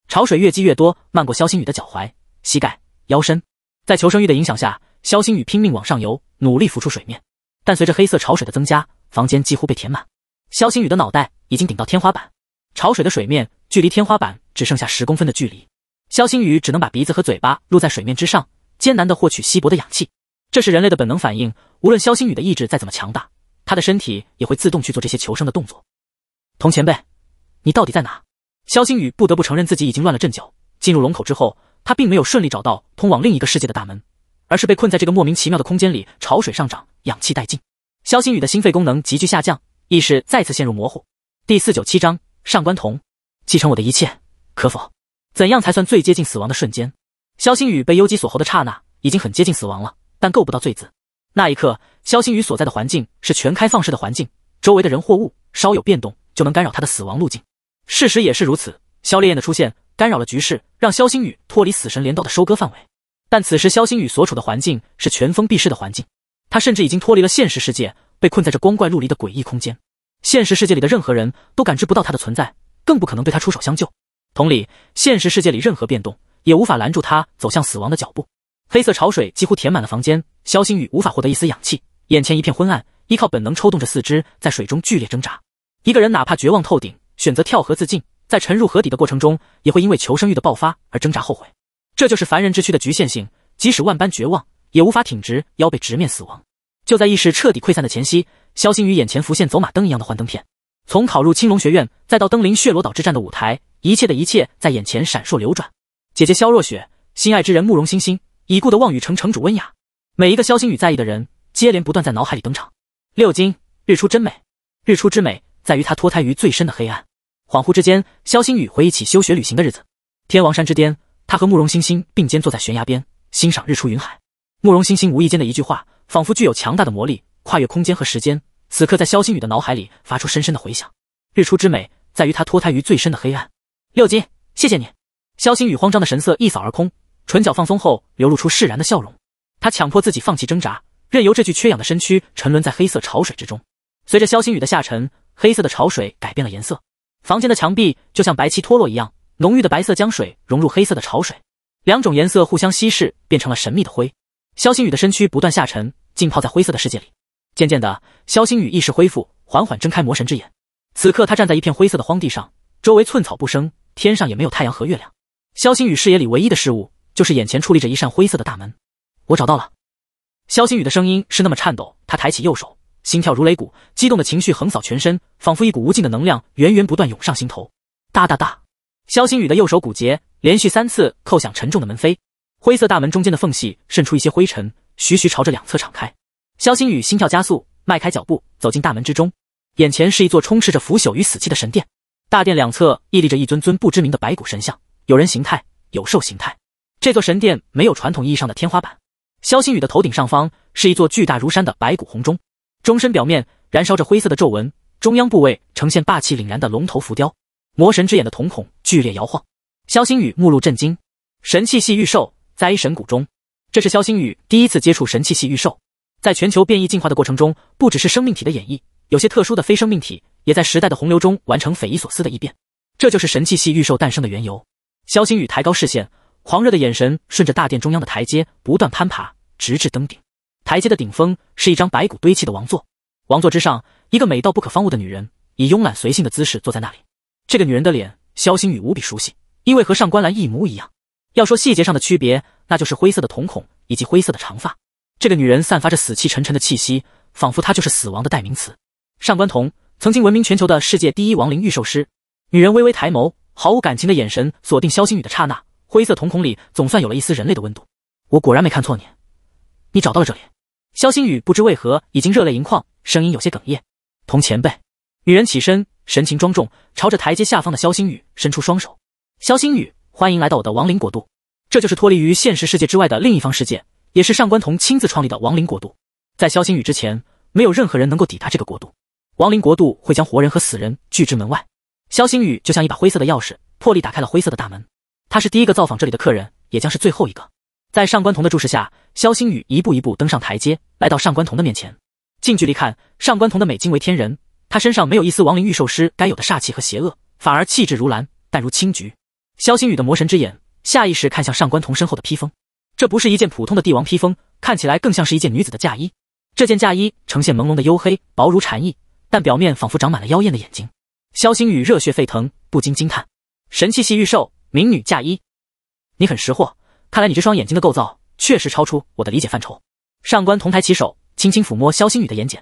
潮水越积越多，漫过萧星宇的脚踝、膝盖、腰身。在求生欲的影响下，萧星宇拼命往上游，努力浮出水面，但随着黑色潮水的增加，房间几乎被填满。肖星宇的脑袋已经顶到天花板，潮水的水面距离天花板只剩下十公分的距离。肖星宇只能把鼻子和嘴巴露在水面之上，艰难地获取稀薄的氧气。这是人类的本能反应，无论肖星宇的意志再怎么强大，他的身体也会自动去做这些求生的动作。童前辈，你到底在哪？肖星宇不得不承认自己已经乱了阵脚。进入龙口之后，他并没有顺利找到通往另一个世界的大门，而是被困在这个莫名其妙的空间里。潮水上涨，氧气殆尽，肖星宇的心肺功能急剧下降。意识再次陷入模糊。第四九七章：上官童，继承我的一切，可否？怎样才算最接近死亡的瞬间？肖星宇被幽姬锁喉的刹那，已经很接近死亡了，但够不到“罪字。那一刻，肖星宇所在的环境是全开放式的环境，周围的人或物稍有变动，就能干扰他的死亡路径。事实也是如此，肖烈焰的出现干扰了局势，让肖星宇脱离死神镰刀的收割范围。但此时，肖星宇所处的环境是全封闭式的环境，他甚至已经脱离了现实世界。被困在这光怪陆离的诡异空间，现实世界里的任何人都感知不到他的存在，更不可能对他出手相救。同理，现实世界里任何变动也无法拦住他走向死亡的脚步。黑色潮水几乎填满了房间，肖星宇无法获得一丝氧气，眼前一片昏暗，依靠本能抽动着四肢在水中剧烈挣扎。一个人哪怕绝望透顶，选择跳河自尽，在沉入河底的过程中，也会因为求生欲的爆发而挣扎后悔。这就是凡人之躯的局限性，即使万般绝望，也无法挺直腰背直面死亡。就在意识彻底溃散的前夕，萧星宇眼前浮现走马灯一样的幻灯片，从考入青龙学院，再到登临血罗岛之战的舞台，一切的一切在眼前闪烁流转。姐姐萧若雪，心爱之人慕容欣欣，已故的望雨城城主温雅，每一个萧星宇在意的人，接连不断在脑海里登场。六金日出真美，日出之美在于它脱胎于最深的黑暗。恍惚之间，萧星宇回忆起休学旅行的日子，天王山之巅，他和慕容欣欣并肩坐在悬崖边，欣赏日出云海。慕容欣欣无意间的一句话。仿佛具有强大的魔力，跨越空间和时间。此刻，在肖星宇的脑海里发出深深的回响。日出之美，在于它脱胎于最深的黑暗。六金，谢谢你。肖星宇慌张的神色一扫而空，唇角放松后流露出释然的笑容。他强迫自己放弃挣扎，任由这具缺氧的身躯沉沦在黑色潮水之中。随着肖星宇的下沉，黑色的潮水改变了颜色，房间的墙壁就像白漆脱落一样，浓郁的白色将水融入黑色的潮水，两种颜色互相稀释，变成了神秘的灰。萧星宇的身躯不断下沉，浸泡在灰色的世界里。渐渐的，萧星宇意识恢复，缓缓睁开魔神之眼。此刻，他站在一片灰色的荒地上，周围寸草不生，天上也没有太阳和月亮。萧星宇视野里唯一的事物，就是眼前矗立着一扇灰色的大门。我找到了！萧星宇的声音是那么颤抖，他抬起右手，心跳如擂鼓，激动的情绪横扫全身，仿佛一股无尽的能量源源不断涌上心头。哒哒哒！萧星宇的右手骨节连续三次叩响沉重的门扉。灰色大门中间的缝隙渗出一些灰尘，徐徐朝着两侧敞开。肖星宇心跳加速，迈开脚步走进大门之中。眼前是一座充斥着腐朽与死气的神殿，大殿两侧屹立着一尊尊不知名的白骨神像，有人形态，有兽形态。这座神殿没有传统意义上的天花板，肖星宇的头顶上方是一座巨大如山的白骨红钟，钟身表面燃烧着灰色的皱纹，中央部位呈现霸气凛然的龙头浮雕。魔神之眼的瞳孔剧烈摇晃，肖星宇目露震惊，神器系御兽。灾神谷中，这是肖星宇第一次接触神器系御兽。在全球变异进化的过程中，不只是生命体的演绎，有些特殊的非生命体也在时代的洪流中完成匪夷所思的异变。这就是神器系御兽诞生的缘由。肖星宇抬高视线，狂热的眼神顺着大殿中央的台阶不断攀爬，直至登顶。台阶的顶峰是一张白骨堆砌的王座，王座之上，一个美到不可方物的女人以慵懒随性的姿势坐在那里。这个女人的脸，肖星宇无比熟悉，因为和上官岚一模一样。要说细节上的区别，那就是灰色的瞳孔以及灰色的长发。这个女人散发着死气沉沉的气息，仿佛她就是死亡的代名词。上官彤曾经闻名全球的世界第一亡灵御兽师。女人微微抬眸，毫无感情的眼神锁定萧星宇的刹那，灰色瞳孔里总算有了一丝人类的温度。我果然没看错你，你找到了这里。萧星宇不知为何已经热泪盈眶，声音有些哽咽。瞳前辈，女人起身，神情庄重，朝着台阶下方的萧星宇伸出双手。萧星宇。欢迎来到我的亡灵国度，这就是脱离于现实世界之外的另一方世界，也是上官童亲自创立的亡灵国度。在肖星宇之前，没有任何人能够抵达这个国度。亡灵国度会将活人和死人拒之门外。肖星宇就像一把灰色的钥匙，破例打开了灰色的大门。他是第一个造访这里的客人，也将是最后一个。在上官童的注视下，肖星宇一步一步登上台阶，来到上官童的面前。近距离看，上官童的美惊为天人。他身上没有一丝亡灵御兽师该有的煞气和邪恶，反而气质如兰，淡如青菊。萧星宇的魔神之眼下意识看向上官彤身后的披风，这不是一件普通的帝王披风，看起来更像是一件女子的嫁衣。这件嫁衣呈现朦胧的幽黑，薄如蝉翼，但表面仿佛长满了妖艳的眼睛。萧星宇热血沸腾，不禁惊叹：神器系御兽，民女嫁衣。你很识货，看来你这双眼睛的构造确实超出我的理解范畴。上官彤抬起手，轻轻抚摸萧星宇的眼睑。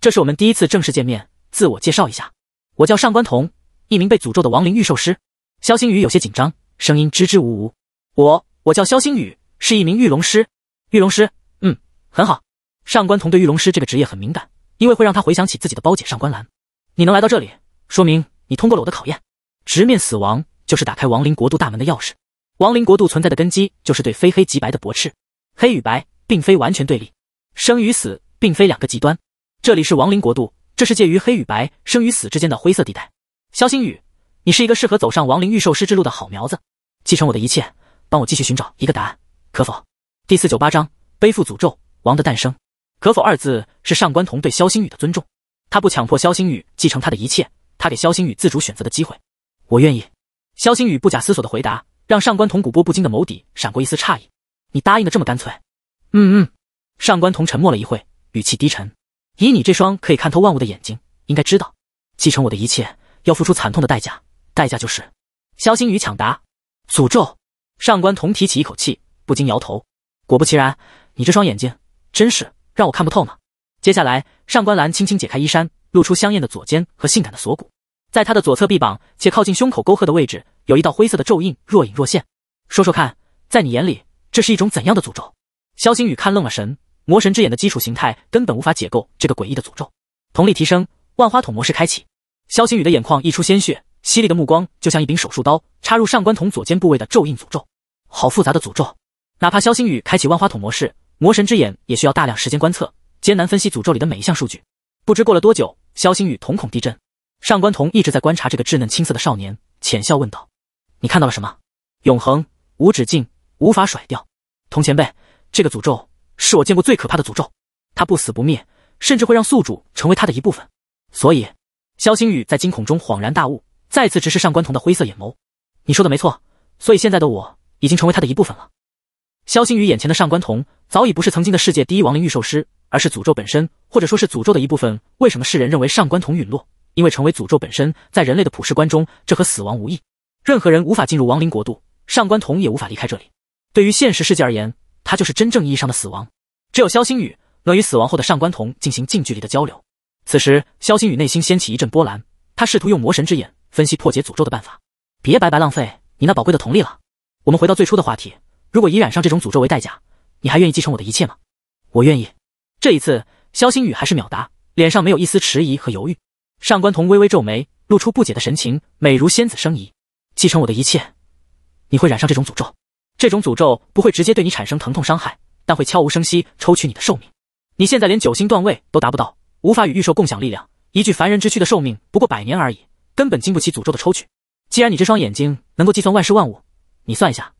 这是我们第一次正式见面，自我介绍一下，我叫上官彤，一名被诅咒的亡灵御兽师。肖星宇有些紧张，声音支支吾吾：“我我叫肖星宇，是一名御龙师。御龙师，嗯，很好。上官同对御龙师这个职业很敏感，因为会让他回想起自己的胞姐上官兰。你能来到这里，说明你通过了我的考验。直面死亡，就是打开亡灵国度大门的钥匙。亡灵国度存在的根基，就是对非黑即白的驳斥。黑与白，并非完全对立；生与死，并非两个极端。这里是亡灵国度，这是介于黑与白、生与死之间的灰色地带。肖星宇。”你是一个适合走上亡灵御兽师之路的好苗子，继承我的一切，帮我继续寻找一个答案，可否？第四九八章背负诅咒王的诞生，可否二字是上官童对萧星宇的尊重。他不强迫萧星宇继承他的一切，他给萧星宇自主选择的机会。我愿意。萧星宇不假思索的回答，让上官童古波不禁的眸底闪过一丝诧异。你答应的这么干脆？嗯嗯。上官童沉默了一会，语气低沉：“以你这双可以看透万物的眼睛，应该知道，继承我的一切要付出惨痛的代价。”代价就是，肖星宇抢答：“诅咒。”上官同提起一口气，不禁摇头。果不其然，你这双眼睛真是让我看不透呢。接下来，上官岚轻轻解开衣衫，露出香艳的左肩和性感的锁骨。在他的左侧臂膀且靠近胸口沟壑的位置，有一道灰色的咒印若隐若现。说说看，在你眼里，这是一种怎样的诅咒？肖星宇看愣了神，魔神之眼的基础形态根本无法解构这个诡异的诅咒。瞳力提升，万花筒模式开启。肖星宇的眼眶溢出鲜血。犀利的目光就像一柄手术刀，插入上官彤左肩部位的咒印诅咒，好复杂的诅咒！哪怕萧星宇开启万花筒模式，魔神之眼也需要大量时间观测，艰难分析诅咒里的每一项数据。不知过了多久，萧星宇瞳孔地震。上官彤一直在观察这个稚嫩青涩的少年，浅笑问道：“你看到了什么？”“永恒，无止境，无法甩掉。”“童前辈，这个诅咒是我见过最可怕的诅咒，它不死不灭，甚至会让宿主成为它的一部分。”所以，萧星宇在惊恐中恍然大悟。再次直视上官童的灰色眼眸，你说的没错，所以现在的我已经成为他的一部分了。肖星宇眼前的上官童早已不是曾经的世界第一亡灵御兽师，而是诅咒本身，或者说是诅咒的一部分。为什么世人认为上官童陨落？因为成为诅咒本身，在人类的普世观中，这和死亡无异。任何人无法进入亡灵国度，上官童也无法离开这里。对于现实世界而言，他就是真正意义上的死亡。只有肖星宇能与死亡后的上官童进行近距离的交流。此时，肖星宇内心掀起一阵波澜，他试图用魔神之眼。分析破解诅咒的办法，别白白浪费你那宝贵的瞳力了。我们回到最初的话题：如果以染上这种诅咒为代价，你还愿意继承我的一切吗？我愿意。这一次，萧星宇还是秒答，脸上没有一丝迟疑和犹豫。上官瞳微微皱眉，露出不解的神情，美如仙子，生疑：继承我的一切，你会染上这种诅咒？这种诅咒不会直接对你产生疼痛伤害，但会悄无声息抽取你的寿命。你现在连九星段位都达不到，无法与预售共享力量。一具凡人之躯的寿命不过百年而已。根本经不起诅咒的抽取。既然你这双眼睛能够计算万事万物，你算一下，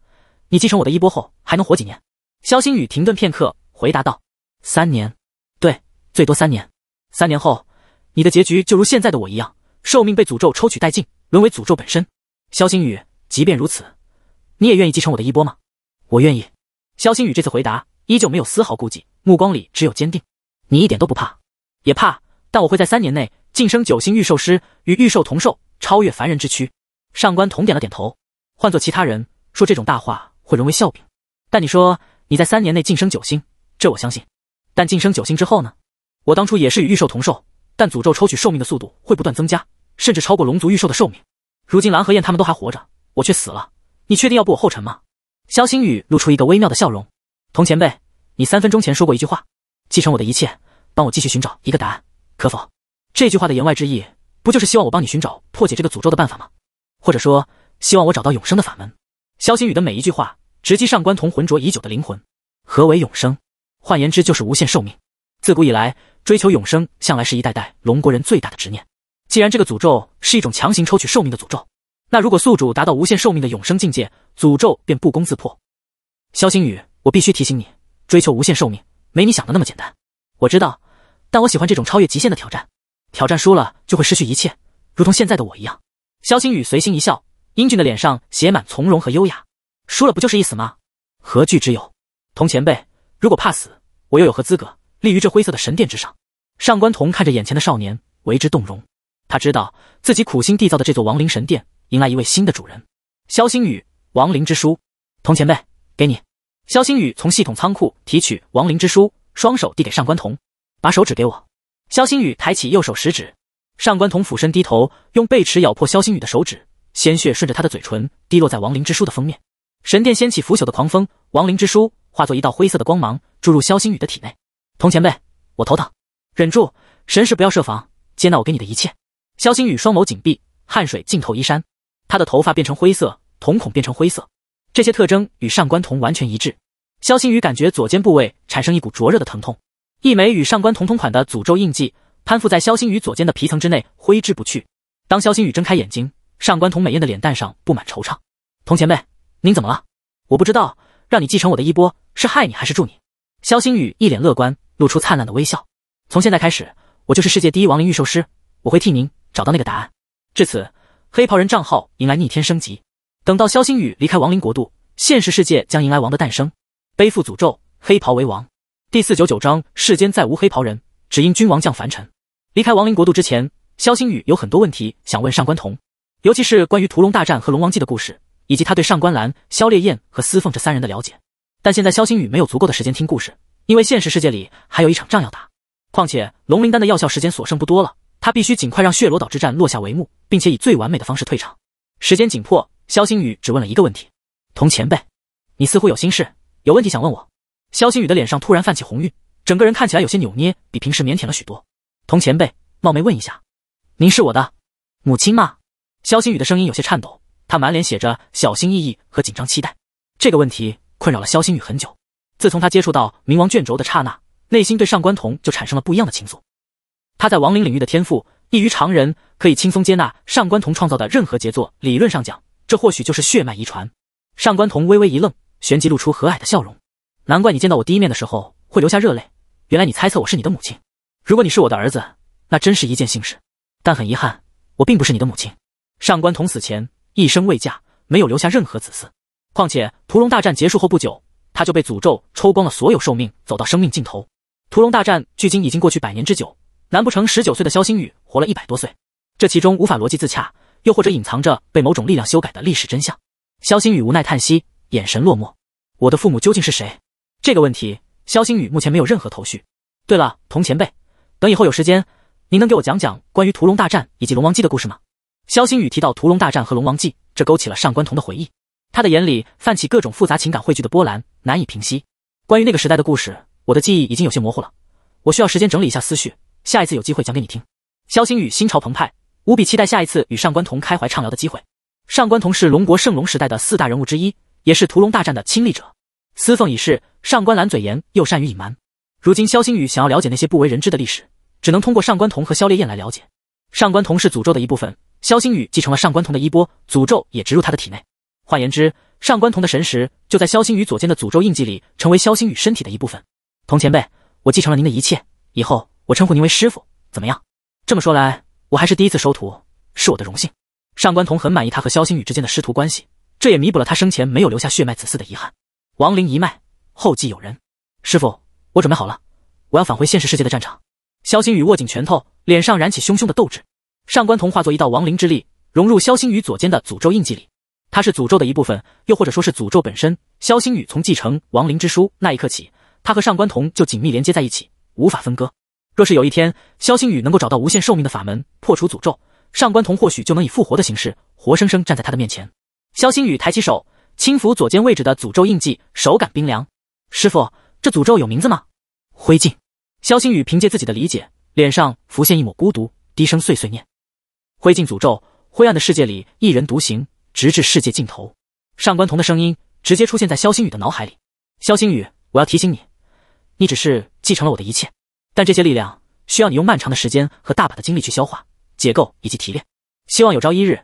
你继承我的衣钵后还能活几年？肖星宇停顿片刻，回答道：“三年，对，最多三年。三年后，你的结局就如现在的我一样，寿命被诅咒抽取殆尽，沦为诅咒本身。”肖星宇，即便如此，你也愿意继承我的衣钵吗？我愿意。肖星宇这次回答依旧没有丝毫顾忌，目光里只有坚定。你一点都不怕？也怕，但我会在三年内。晋升九星御兽师，与御兽同寿，超越凡人之躯。上官同点了点头。换做其他人说这种大话，会沦为笑柄。但你说你在三年内晋升九星，这我相信。但晋升九星之后呢？我当初也是与御兽同寿，但诅咒抽取寿命的速度会不断增加，甚至超过龙族御兽的寿命。如今蓝和燕他们都还活着，我却死了。你确定要步我后尘吗？肖星宇露出一个微妙的笑容。同前辈，你三分钟前说过一句话，继承我的一切，帮我继续寻找一个答案，可否？这句话的言外之意，不就是希望我帮你寻找破解这个诅咒的办法吗？或者说，希望我找到永生的法门？肖星宇的每一句话，直击上官同浑浊已久的灵魂。何为永生？换言之，就是无限寿命。自古以来，追求永生，向来是一代代龙国人最大的执念。既然这个诅咒是一种强行抽取寿命的诅咒，那如果宿主达到无限寿命的永生境界，诅咒便不攻自破。肖星宇，我必须提醒你，追求无限寿命，没你想的那么简单。我知道，但我喜欢这种超越极限的挑战。挑战输了就会失去一切，如同现在的我一样。萧星宇随心一笑，英俊的脸上写满从容和优雅。输了不就是一死吗？何惧之有？童前辈，如果怕死，我又有何资格立于这灰色的神殿之上？上官童看着眼前的少年，为之动容。他知道自己苦心缔造的这座亡灵神殿迎来一位新的主人。萧星宇，亡灵之书，童前辈，给你。萧星宇从系统仓库提取亡灵之书，双手递给上官童，把手指给我。萧星宇抬起右手食指，上官同俯身低头，用背齿咬破萧星宇的手指，鲜血顺着他的嘴唇滴落在亡灵之书的封面。神殿掀起腐朽的狂风，亡灵之书化作一道灰色的光芒注入萧星宇的体内。童前辈，我头疼，忍住，神识不要设防，接纳我给你的一切。萧星宇双眸紧闭，汗水浸透衣衫，他的头发变成灰色，瞳孔变成灰色，这些特征与上官童完全一致。萧星宇感觉左肩部位产生一股灼热的疼痛。一枚与上官彤同款的诅咒印记攀附在萧星宇左肩的皮层之内，挥之不去。当萧星宇睁开眼睛，上官彤美艳的脸蛋上布满惆怅。童前辈，您怎么了？我不知道，让你继承我的衣钵是害你还是助你？萧星宇一脸乐观，露出灿烂的微笑。从现在开始，我就是世界第一亡灵御兽师，我会替您找到那个答案。至此，黑袍人账号迎来逆天升级。等到萧星宇离开亡灵国度，现实世界将迎来王的诞生，背负诅咒，黑袍为王。第四九九章，世间再无黑袍人，只因君王降凡尘。离开亡灵国度之前，萧星宇有很多问题想问上官彤，尤其是关于屠龙大战和龙王记的故事，以及他对上官岚、萧烈焰和司凤这三人的了解。但现在萧星宇没有足够的时间听故事，因为现实世界里还有一场仗要打。况且龙灵丹的药效时间所剩不多了，他必须尽快让血罗岛之战落下帷幕，并且以最完美的方式退场。时间紧迫，萧星宇只问了一个问题：，童前辈，你似乎有心事，有问题想问我。萧星宇的脸上突然泛起红晕，整个人看起来有些扭捏，比平时腼腆了许多。童前辈，冒昧问一下，您是我的母亲吗？萧星宇的声音有些颤抖，他满脸写着小心翼翼和紧张期待。这个问题困扰了萧星宇很久。自从他接触到冥王卷轴的刹那，内心对上官童就产生了不一样的情愫。他在亡灵领域的天赋异于常人，可以轻松接纳上官童创造的任何杰作。理论上讲，这或许就是血脉遗传。上官童微微一愣，旋即露出和蔼的笑容。难怪你见到我第一面的时候会流下热泪，原来你猜测我是你的母亲。如果你是我的儿子，那真是一件幸事。但很遗憾，我并不是你的母亲。上官童死前一生未嫁，没有留下任何子嗣。况且屠龙大战结束后不久，他就被诅咒抽光了所有寿命，走到生命尽头。屠龙大战距今已经过去百年之久，难不成十九岁的萧星宇活了一百多岁？这其中无法逻辑自洽，又或者隐藏着被某种力量修改的历史真相？萧星宇无奈叹息，眼神落寞。我的父母究竟是谁？这个问题，肖星宇目前没有任何头绪。对了，童前辈，等以后有时间，您能给我讲讲关于屠龙大战以及龙王记的故事吗？肖星宇提到屠龙大战和龙王记，这勾起了上官童的回忆，他的眼里泛起各种复杂情感汇聚的波澜，难以平息。关于那个时代的故事，我的记忆已经有些模糊了，我需要时间整理一下思绪，下一次有机会讲给你听。肖星宇心潮澎湃，无比期待下一次与上官童开怀畅聊的机会。上官童是龙国圣龙时代的四大人物之一，也是屠龙大战的亲历者。司凤已逝，上官岚嘴严又善于隐瞒。如今萧星宇想要了解那些不为人知的历史，只能通过上官瞳和萧烈焰来了解。上官瞳是诅咒的一部分，萧星宇继承了上官瞳的衣钵，诅咒也植入他的体内。换言之，上官瞳的神识就在萧星宇左肩的诅咒印记里，成为萧星宇身体的一部分。童前辈，我继承了您的一切，以后我称呼您为师傅，怎么样？这么说来，我还是第一次收徒，是我的荣幸。上官瞳很满意他和萧星宇之间的师徒关系，这也弥补了他生前没有留下血脉子嗣的遗憾。亡灵一脉后继有人，师傅，我准备好了，我要返回现实世界的战场。萧星宇握紧拳头，脸上燃起汹汹的斗志。上官瞳化作一道亡灵之力，融入萧星宇左肩的诅咒印记里。他是诅咒的一部分，又或者说是诅咒本身。萧星宇从继承亡灵之书那一刻起，他和上官瞳就紧密连接在一起，无法分割。若是有一天萧星宇能够找到无限寿命的法门，破除诅咒，上官瞳或许就能以复活的形式，活生生站在他的面前。萧星宇抬起手。轻抚左肩位置的诅咒印记，手感冰凉。师傅，这诅咒有名字吗？灰烬。肖星宇凭借自己的理解，脸上浮现一抹孤独，低声碎碎念：“灰烬诅咒，灰暗的世界里，一人独行，直至世界尽头。”上官童的声音直接出现在肖星宇的脑海里。肖星宇，我要提醒你，你只是继承了我的一切，但这些力量需要你用漫长的时间和大把的精力去消化、解构以及提炼。希望有朝一日，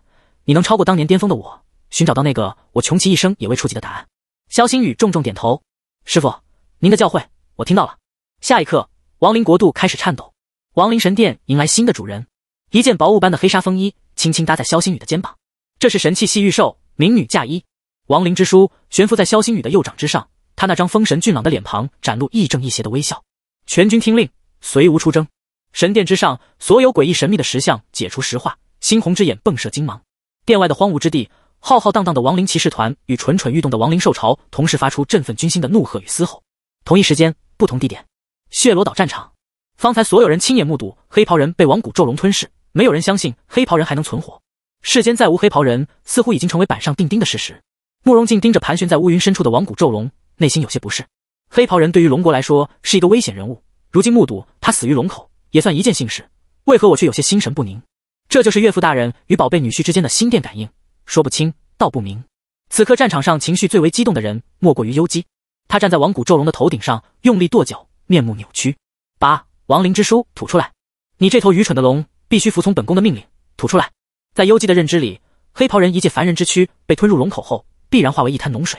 你能超过当年巅峰的我。寻找到那个我穷其一生也未触及的答案。肖星宇重重点头：“师傅，您的教诲我听到了。”下一刻，亡灵国度开始颤抖，亡灵神殿迎来新的主人。一件薄雾般的黑纱风衣轻轻搭在肖星宇的肩膀，这是神器系御兽民女嫁衣。亡灵之书悬浮在肖星宇的右掌之上，他那张丰神俊朗的脸庞展露亦正亦邪的微笑。全军听令，随吾出征！神殿之上，所有诡异神秘的石像解除石化，猩红之眼迸射金芒。殿外的荒芜之地。浩浩荡荡的亡灵骑士团与蠢蠢欲动的亡灵兽潮同时发出振奋军心的怒喝与嘶吼。同一时间，不同地点，血罗岛战场，方才所有人亲眼目睹黑袍人被亡骨咒龙吞噬，没有人相信黑袍人还能存活。世间再无黑袍人，似乎已经成为板上钉钉的事实。慕容静盯着盘旋在乌云深处的亡骨咒龙，内心有些不适。黑袍人对于龙国来说是一个危险人物，如今目睹他死于龙口，也算一件幸事。为何我却有些心神不宁？这就是岳父大人与宝贝女婿之间的心电感应。说不清道不明。此刻战场上情绪最为激动的人，莫过于幽姬。他站在王骨咒龙的头顶上，用力跺脚，面目扭曲，把亡灵之书吐出来。你这头愚蠢的龙，必须服从本宫的命令，吐出来！在幽姬的认知里，黑袍人一介凡人之躯被吞入龙口后，必然化为一滩脓水。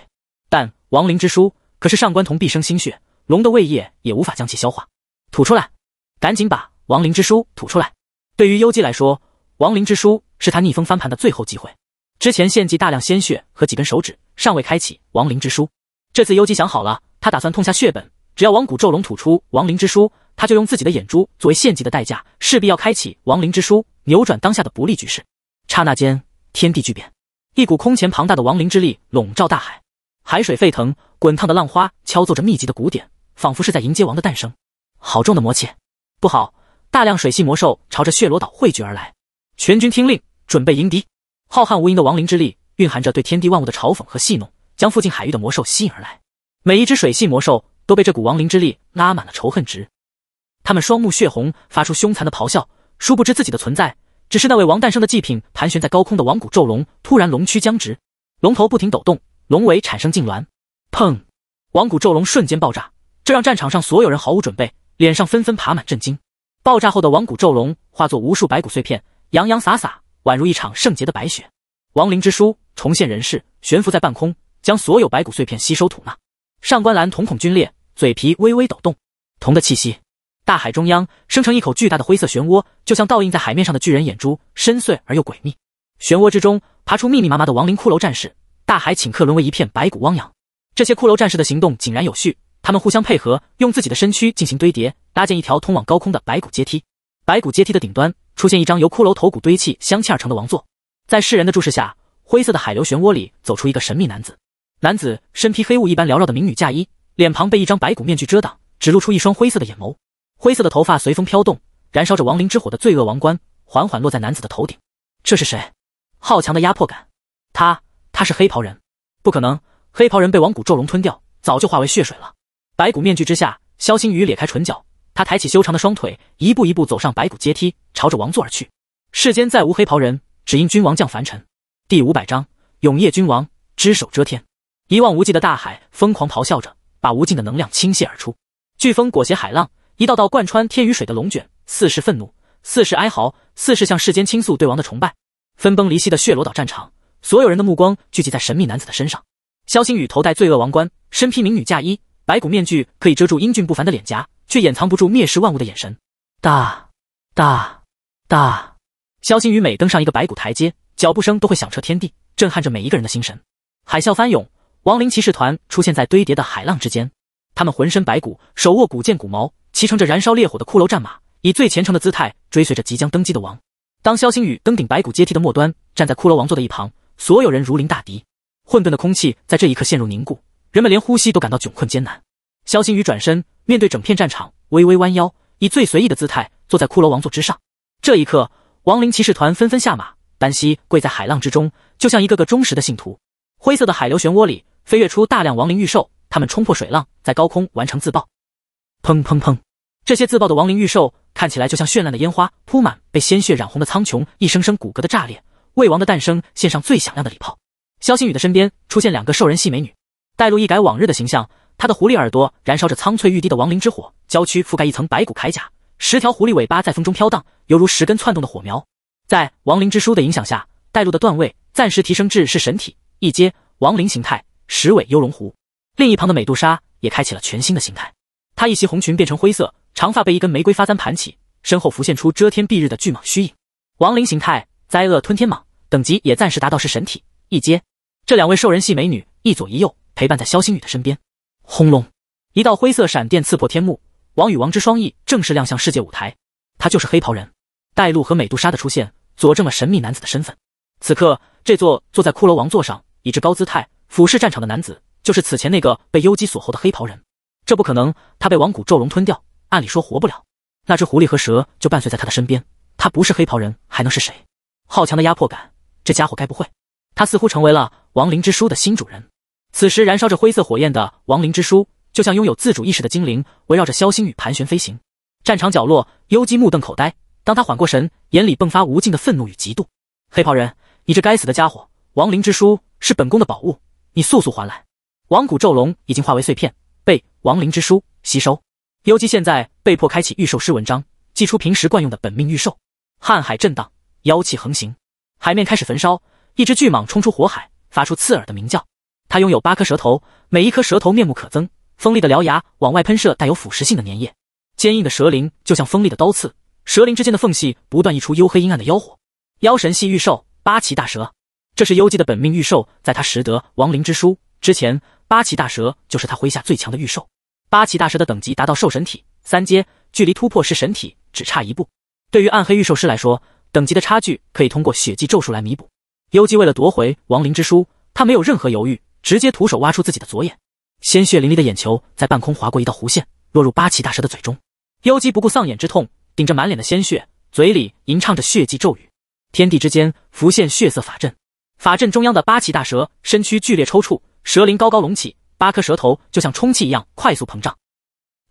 但亡灵之书可是上官同毕生心血，龙的胃液也无法将其消化。吐出来！赶紧把亡灵之书吐出来！对于幽姬来说，亡灵之书是他逆风翻盘的最后机会。之前献祭大量鲜血和几根手指，尚未开启亡灵之书。这次优姬想好了，他打算痛下血本。只要王骨咒龙吐出亡灵之书，他就用自己的眼珠作为献祭的代价，势必要开启亡灵之书，扭转当下的不利局势。刹那间，天地巨变，一股空前庞大的亡灵之力笼罩大海，海水沸腾，滚烫的浪花敲奏着密集的鼓点，仿佛是在迎接王的诞生。好重的魔气，不好！大量水系魔兽朝着血罗岛汇聚而来，全军听令，准备迎敌。浩瀚无垠的亡灵之力，蕴含着对天地万物的嘲讽和戏弄，将附近海域的魔兽吸引而来。每一只水系魔兽都被这股亡灵之力拉满了仇恨值，他们双目血红，发出凶残的咆哮。殊不知自己的存在，只是那位王诞生的祭品。盘旋在高空的亡骨咒龙突然龙躯僵直，龙头不停抖动，龙尾产生痉挛。砰！亡骨咒龙瞬间爆炸，这让战场上所有人毫无准备，脸上纷纷爬满震惊。爆炸后的亡骨咒龙化作无数白骨碎片，洋洋洒洒。宛如一场圣洁的白雪，亡灵之书重现人世，悬浮在半空，将所有白骨碎片吸收吐纳。上官兰瞳孔龟裂，嘴皮微微抖动。铜的气息，大海中央生成一口巨大的灰色漩涡，就像倒映在海面上的巨人眼珠，深邃而又诡秘。漩涡之中，爬出密密麻麻的亡灵骷髅战士，大海顷刻沦为一片白骨汪洋。这些骷髅战士的行动井然有序，他们互相配合，用自己的身躯进行堆叠，搭建一条通往高空的白骨阶梯。白骨阶梯的顶端。出现一张由骷髅头骨堆砌镶嵌而成的王座，在世人的注视下，灰色的海流漩涡里走出一个神秘男子。男子身披黑雾一般缭绕的民女嫁衣，脸庞被一张白骨面具遮挡，只露出一双灰色的眼眸。灰色的头发随风飘动，燃烧着亡灵之火的罪恶王冠缓缓落在男子的头顶。这是谁？好强的压迫感！他，他是黑袍人？不可能，黑袍人被王骨咒龙吞掉，早就化为血水了。白骨面具之下，肖星宇咧开唇角。他抬起修长的双腿，一步一步走上白骨阶梯，朝着王座而去。世间再无黑袍人，只因君王降凡尘。第五百章：永夜君王，只手遮天。一望无际的大海疯狂咆哮着，把无尽的能量倾泻而出。飓风裹挟海浪，一道道贯穿天与水的龙卷，似是愤怒，似是哀嚎，似是向世间倾诉对王的崇拜。分崩离析的血罗岛战场，所有人的目光聚集在神秘男子的身上。肖星宇头戴罪恶王冠，身披名女嫁衣，白骨面具可以遮住英俊不凡的脸颊。却掩藏不住蔑视万物的眼神。哒哒哒，萧星宇每登上一个白骨台阶，脚步声都会响彻天地，震撼着每一个人的心神。海啸翻涌，亡灵骑士团出现在堆叠的海浪之间。他们浑身白骨，手握古剑、骨矛，骑乘着燃烧烈火的骷髅战马，以最虔诚的姿态追随着即将登基的王。当萧星宇登顶白骨阶梯的末端，站在骷髅王座的一旁，所有人如临大敌。混沌的空气在这一刻陷入凝固，人们连呼吸都感到窘困艰难。萧星宇转身，面对整片战场，微微弯腰，以最随意的姿态坐在骷髅王座之上。这一刻，亡灵骑士团纷纷下马，单膝跪在海浪之中，就像一个个忠实的信徒。灰色的海流漩涡里，飞跃出大量亡灵御兽，他们冲破水浪，在高空完成自爆。砰砰砰！这些自爆的亡灵御兽看起来就像绚烂的烟花，铺满被鲜血染红的苍穹。一声声骨骼的炸裂，为王的诞生献上最响亮的礼炮。萧星宇的身边出现两个兽人系美女，带路一改往日的形象。他的狐狸耳朵燃烧着苍翠欲滴的亡灵之火，郊区覆盖一层白骨铠甲，十条狐狸尾巴在风中飘荡，犹如十根窜动的火苗。在亡灵之书的影响下，带路的段位暂时提升至是神体一阶亡灵形态十尾幽龙狐。另一旁的美杜莎也开启了全新的形态，她一袭红裙变成灰色，长发被一根玫瑰发簪盘起，身后浮现出遮天蔽日的巨蟒虚影，亡灵形态灾厄吞天蟒，等级也暂时达到是神体一阶。这两位兽人系美女一左一右陪伴在萧星宇的身边。轰隆！一道灰色闪电刺破天幕，王与王之双翼正式亮相世界舞台。他就是黑袍人。戴露和美杜莎的出现佐证了神秘男子的身份。此刻，这座坐在骷髅王座上，以至高姿态俯视战场的男子，就是此前那个被幽姬锁喉的黑袍人。这不可能，他被王骨咒龙吞掉，按理说活不了。那只狐狸和蛇就伴随在他的身边，他不是黑袍人还能是谁？好强的压迫感！这家伙该不会……他似乎成为了亡灵之书的新主人。此时燃烧着灰色火焰的亡灵之书，就像拥有自主意识的精灵，围绕着萧星宇盘旋飞行。战场角落，幽姬目瞪口呆。当他缓过神，眼里迸发无尽的愤怒与嫉妒。黑袍人，你这该死的家伙！亡灵之书是本宫的宝物，你速速还来！亡骨咒龙已经化为碎片，被亡灵之书吸收。幽姬现在被迫开启御兽师文章，祭出平时惯用的本命御兽。瀚海震荡，妖气横行，海面开始焚烧。一只巨蟒冲出火海，发出刺耳的鸣叫。它拥有八颗蛇头，每一颗蛇头面目可憎，锋利的獠牙往外喷射带有腐蚀性的粘液，坚硬的蛇鳞就像锋利的刀刺，蛇鳞之间的缝隙不断溢出幽黑阴暗的妖火。妖神系御兽八岐大蛇，这是幽姬的本命御兽，在他识得亡灵之书之前，八岐大蛇就是他麾下最强的御兽。八岐大蛇的等级达到兽神体三阶，距离突破是神体只差一步。对于暗黑御兽师来说，等级的差距可以通过血祭咒术来弥补。幽姬为了夺回亡灵之书，他没有任何犹豫。直接徒手挖出自己的左眼，鲜血淋漓的眼球在半空划过一道弧线，落入八岐大蛇的嘴中。妖姬不顾丧眼之痛，顶着满脸的鲜血，嘴里吟唱着血祭咒语，天地之间浮现血色法阵。法阵中央的八岐大蛇身躯剧烈抽搐，蛇鳞高高隆起，八颗蛇头就像充气一样快速膨胀。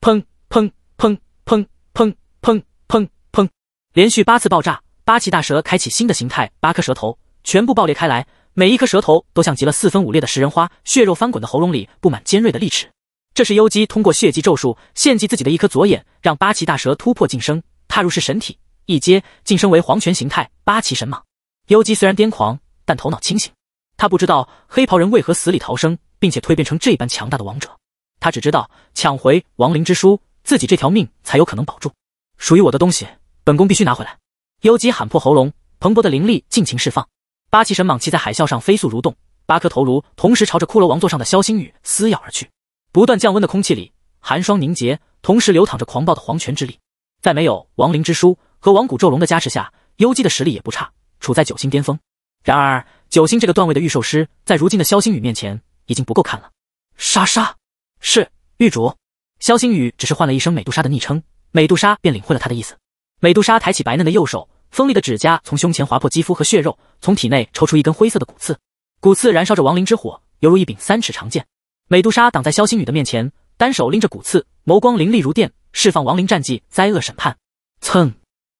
砰砰砰砰砰砰砰砰，连续八次爆炸，八岐大蛇开启新的形态，八颗蛇头全部爆裂开来。每一颗舌头都像极了四分五裂的食人花，血肉翻滚的喉咙里布满尖锐的利齿。这是幽姬通过血祭咒术献祭自己的一颗左眼，让八岐大蛇突破晋升，踏入是神体一阶，晋升为黄泉形态八岐神蟒。幽姬虽然癫狂，但头脑清醒。他不知道黑袍人为何死里逃生，并且蜕变成这般强大的王者。他只知道抢回亡灵之书，自己这条命才有可能保住。属于我的东西，本宫必须拿回来！幽姬喊破喉咙，蓬勃的灵力尽情释放。八岐神蟒骑在海啸上飞速蠕动，八颗头颅同时朝着骷髅王座上的萧星宇撕咬而去。不断降温的空气里，寒霜凝结，同时流淌着狂暴的黄泉之力。在没有亡灵之书和亡骨咒龙的加持下，幽姬的实力也不差，处在九星巅峰。然而，九星这个段位的御兽师，在如今的萧星宇面前，已经不够看了。杀杀，是玉主。萧星宇只是唤了一声美杜莎的昵称，美杜莎便领会了他的意思。美杜莎抬起白嫩的右手。锋利的指甲从胸前划破肌肤和血肉，从体内抽出一根灰色的骨刺，骨刺燃烧着亡灵之火，犹如一柄三尺长剑。美杜莎挡在萧星宇的面前，单手拎着骨刺，眸光凌厉如电，释放亡灵战技“灾厄审判”。噌！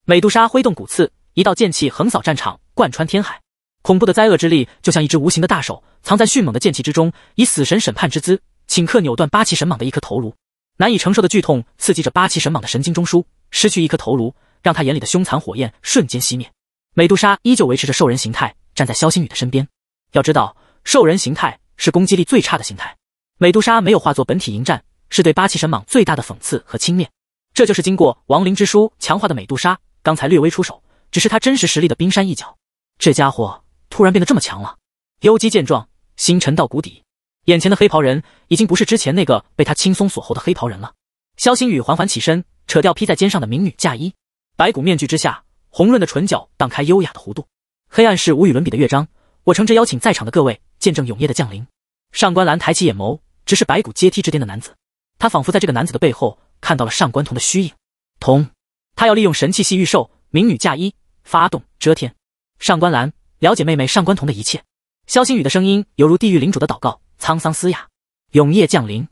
美杜莎挥动骨刺，一道剑气横扫战场，贯穿天海。恐怖的灾厄之力就像一只无形的大手，藏在迅猛的剑气之中，以死神审判之姿，顷刻扭断八岐神蟒的一颗头颅。难以承受的剧痛刺激着八岐神蟒的神经中枢，失去一颗头颅。让他眼里的凶残火焰瞬间熄灭。美杜莎依旧维持着兽人形态，站在萧星宇的身边。要知道，兽人形态是攻击力最差的形态。美杜莎没有化作本体迎战，是对八岐神蟒最大的讽刺和轻蔑。这就是经过亡灵之书强化的美杜莎，刚才略微出手，只是他真实实力的冰山一角。这家伙突然变得这么强了！幽姬见状，心沉到谷底。眼前的黑袍人已经不是之前那个被他轻松锁喉的黑袍人了。萧星宇缓缓起身，扯掉披在肩上的民女嫁衣。白骨面具之下，红润的唇角荡开优雅的弧度。黑暗是无与伦比的乐章，我诚挚邀请在场的各位见证永夜的降临。上官岚抬起眼眸，直视白骨阶梯之巅的男子，他仿佛在这个男子的背后看到了上官瞳的虚影。瞳，他要利用神器系玉兽、明女嫁衣发动遮天。上官岚了解妹妹上官瞳的一切。萧星宇的声音犹如地狱领主的祷告，沧桑嘶哑。永夜降临。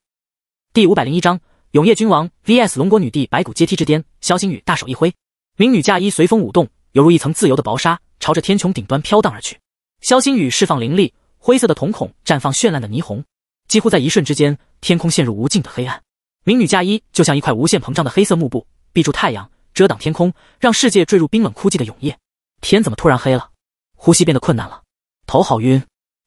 第五百零一章：永夜君王 V.S. 龙国女帝。白骨阶梯之巅，萧星宇大手一挥。民女嫁衣随风舞动，犹如一层自由的薄纱，朝着天穹顶端飘荡而去。萧星宇释放灵力，灰色的瞳孔绽放绚烂的霓虹，几乎在一瞬之间，天空陷入无尽的黑暗。民女嫁衣就像一块无限膨胀的黑色幕布，蔽住太阳，遮挡天空，让世界坠入冰冷枯寂的永夜。天怎么突然黑了？呼吸变得困难了，头好晕，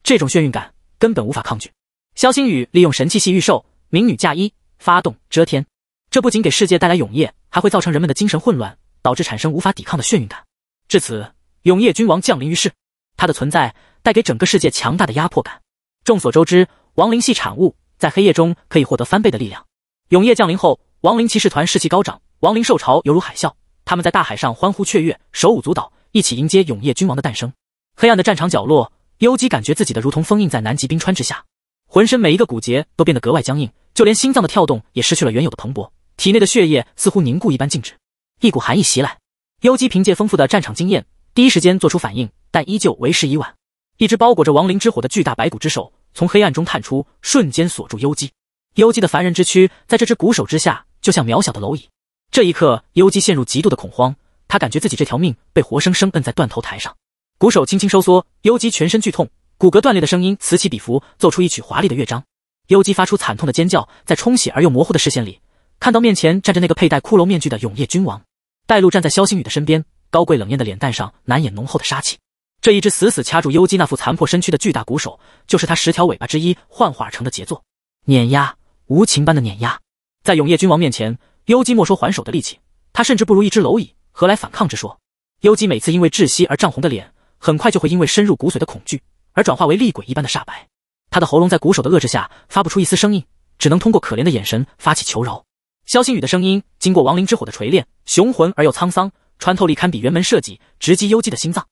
这种眩晕感根本无法抗拒。萧星宇利用神器系御兽民女嫁衣发动遮天，这不仅给世界带来永夜，还会造成人们的精神混乱。导致产生无法抵抗的眩晕感。至此，永夜君王降临于世，他的存在带给整个世界强大的压迫感。众所周知，亡灵系产物在黑夜中可以获得翻倍的力量。永夜降临后，亡灵骑士团士气高涨，亡灵受潮犹如海啸，他们在大海上欢呼雀跃，手舞足蹈，一起迎接永夜君王的诞生。黑暗的战场角落，优姬感觉自己的如同封印在南极冰川之下，浑身每一个骨节都变得格外僵硬，就连心脏的跳动也失去了原有的蓬勃，体内的血液似乎凝固一般静止。一股寒意袭来，优姬凭借丰富的战场经验，第一时间做出反应，但依旧为时已晚。一只包裹着亡灵之火的巨大白骨之手从黑暗中探出，瞬间锁住优姬。优姬的凡人之躯在这只骨手之下，就像渺小的蝼蚁。这一刻，幽姬陷入极度的恐慌，他感觉自己这条命被活生生摁在断头台上。骨手轻轻收缩，幽姬全身剧痛，骨骼断裂的声音此起彼伏，奏出一曲华丽的乐章。幽姬发出惨痛的尖叫，在充血而又模糊的视线里，看到面前站着那个佩戴骷髅面具的永夜君王。带路站在萧星宇的身边，高贵冷艳的脸蛋上难掩浓厚的杀气。这一只死死掐住幽姬那副残破身躯的巨大鼓手，就是他十条尾巴之一幻化而成的杰作。碾压，无情般的碾压，在永夜君王面前，幽姬莫说还手的力气，他甚至不如一只蝼蚁，何来反抗之说？幽姬每次因为窒息而涨红的脸，很快就会因为深入骨髓的恐惧而转化为厉鬼一般的煞白。他的喉咙在鼓手的遏制下发不出一丝声音，只能通过可怜的眼神发起求饶。萧星宇的声音经过亡灵之火的锤炼，雄浑而又沧桑，穿透力堪比元门射戟，直击幽姬的心脏。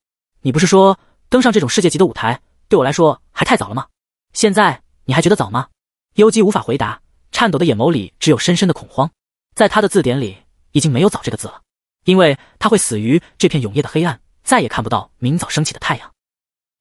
你不是说登上这种世界级的舞台对我来说还太早了吗？现在你还觉得早吗？幽姬无法回答，颤抖的眼眸里只有深深的恐慌。在他的字典里已经没有早这个字了，因为他会死于这片永夜的黑暗，再也看不到明早升起的太阳。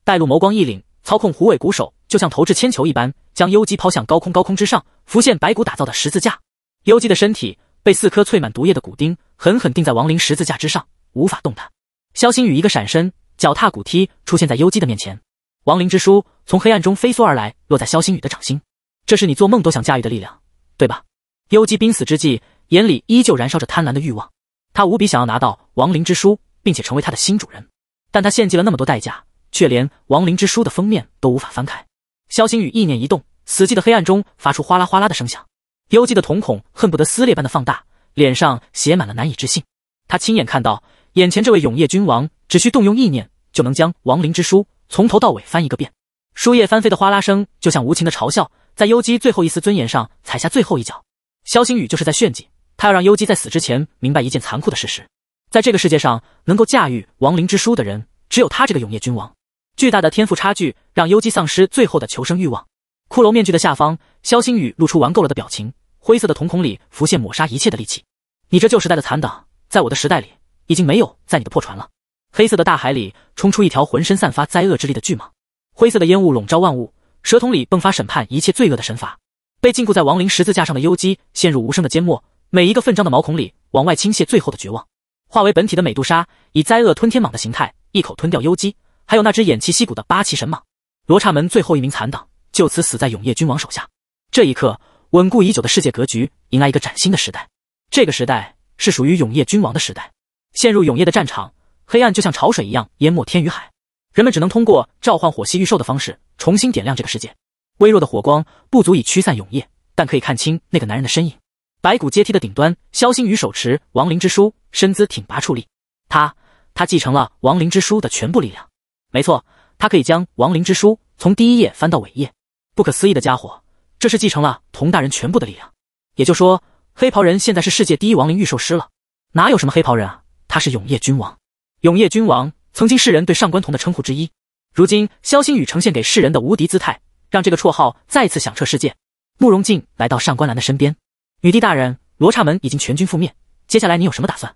带路眸光一凛，操控虎尾鼓手，就像投掷铅球一般，将幽姬抛向高空，高空之上浮现白骨打造的十字架。幽姬的身体被四颗淬满毒液的骨钉狠狠钉在亡灵十字架之上，无法动弹。肖星宇一个闪身，脚踏骨梯，出现在幽姬的面前。亡灵之书从黑暗中飞梭而来，落在肖星宇的掌心。这是你做梦都想驾驭的力量，对吧？幽姬濒死之际，眼里依旧燃烧着贪婪的欲望。他无比想要拿到亡灵之书，并且成为它的新主人。但他献祭了那么多代价，却连亡灵之书的封面都无法翻开。肖星宇意念一动，死寂的黑暗中发出哗啦哗啦的声响。幽姬的瞳孔恨不得撕裂般的放大，脸上写满了难以置信。他亲眼看到眼前这位永夜君王，只需动用意念，就能将亡灵之书从头到尾翻一个遍。书页翻飞的哗啦声，就像无情的嘲笑，在幽姬最后一丝尊严上踩下最后一脚。肖星宇就是在炫技，他要让幽姬在死之前明白一件残酷的事实：在这个世界上，能够驾驭亡灵之书的人，只有他这个永夜君王。巨大的天赋差距，让幽姬丧失最后的求生欲望。骷髅面具的下方，肖星宇露出玩够了的表情，灰色的瞳孔里浮现抹杀一切的戾气。你这旧时代的残党，在我的时代里已经没有在你的破船了。黑色的大海里冲出一条浑身散发灾厄之力的巨蟒，灰色的烟雾笼罩万物，蛇瞳里迸发审判一切罪恶的神罚。被禁锢在亡灵十字架上的幽姬陷入无声的缄默，每一个奋张的毛孔里往外倾泻最后的绝望，化为本体的美杜莎以灾厄吞天蟒的形态，一口吞掉幽姬，还有那只偃旗息鼓的八旗神蟒。罗刹门最后一名残党。就此死在永夜君王手下，这一刻，稳固已久的世界格局迎来一个崭新的时代。这个时代是属于永夜君王的时代。陷入永夜的战场，黑暗就像潮水一样淹没天与海，人们只能通过召唤火系御兽的方式重新点亮这个世界。微弱的火光不足以驱散永夜，但可以看清那个男人的身影。白骨阶梯的顶端，肖星宇手持亡灵之书，身姿挺拔矗立。他，他继承了亡灵之书的全部力量。没错，他可以将亡灵之书从第一页翻到尾页。不可思议的家伙，这是继承了童大人全部的力量，也就说，黑袍人现在是世界第一亡灵御兽师了。哪有什么黑袍人啊，他是永夜君王。永夜君王曾经世人对上官童的称呼之一，如今萧星宇呈现给世人的无敌姿态，让这个绰号再次响彻世界。慕容静来到上官兰的身边，女帝大人，罗刹门已经全军覆灭，接下来你有什么打算？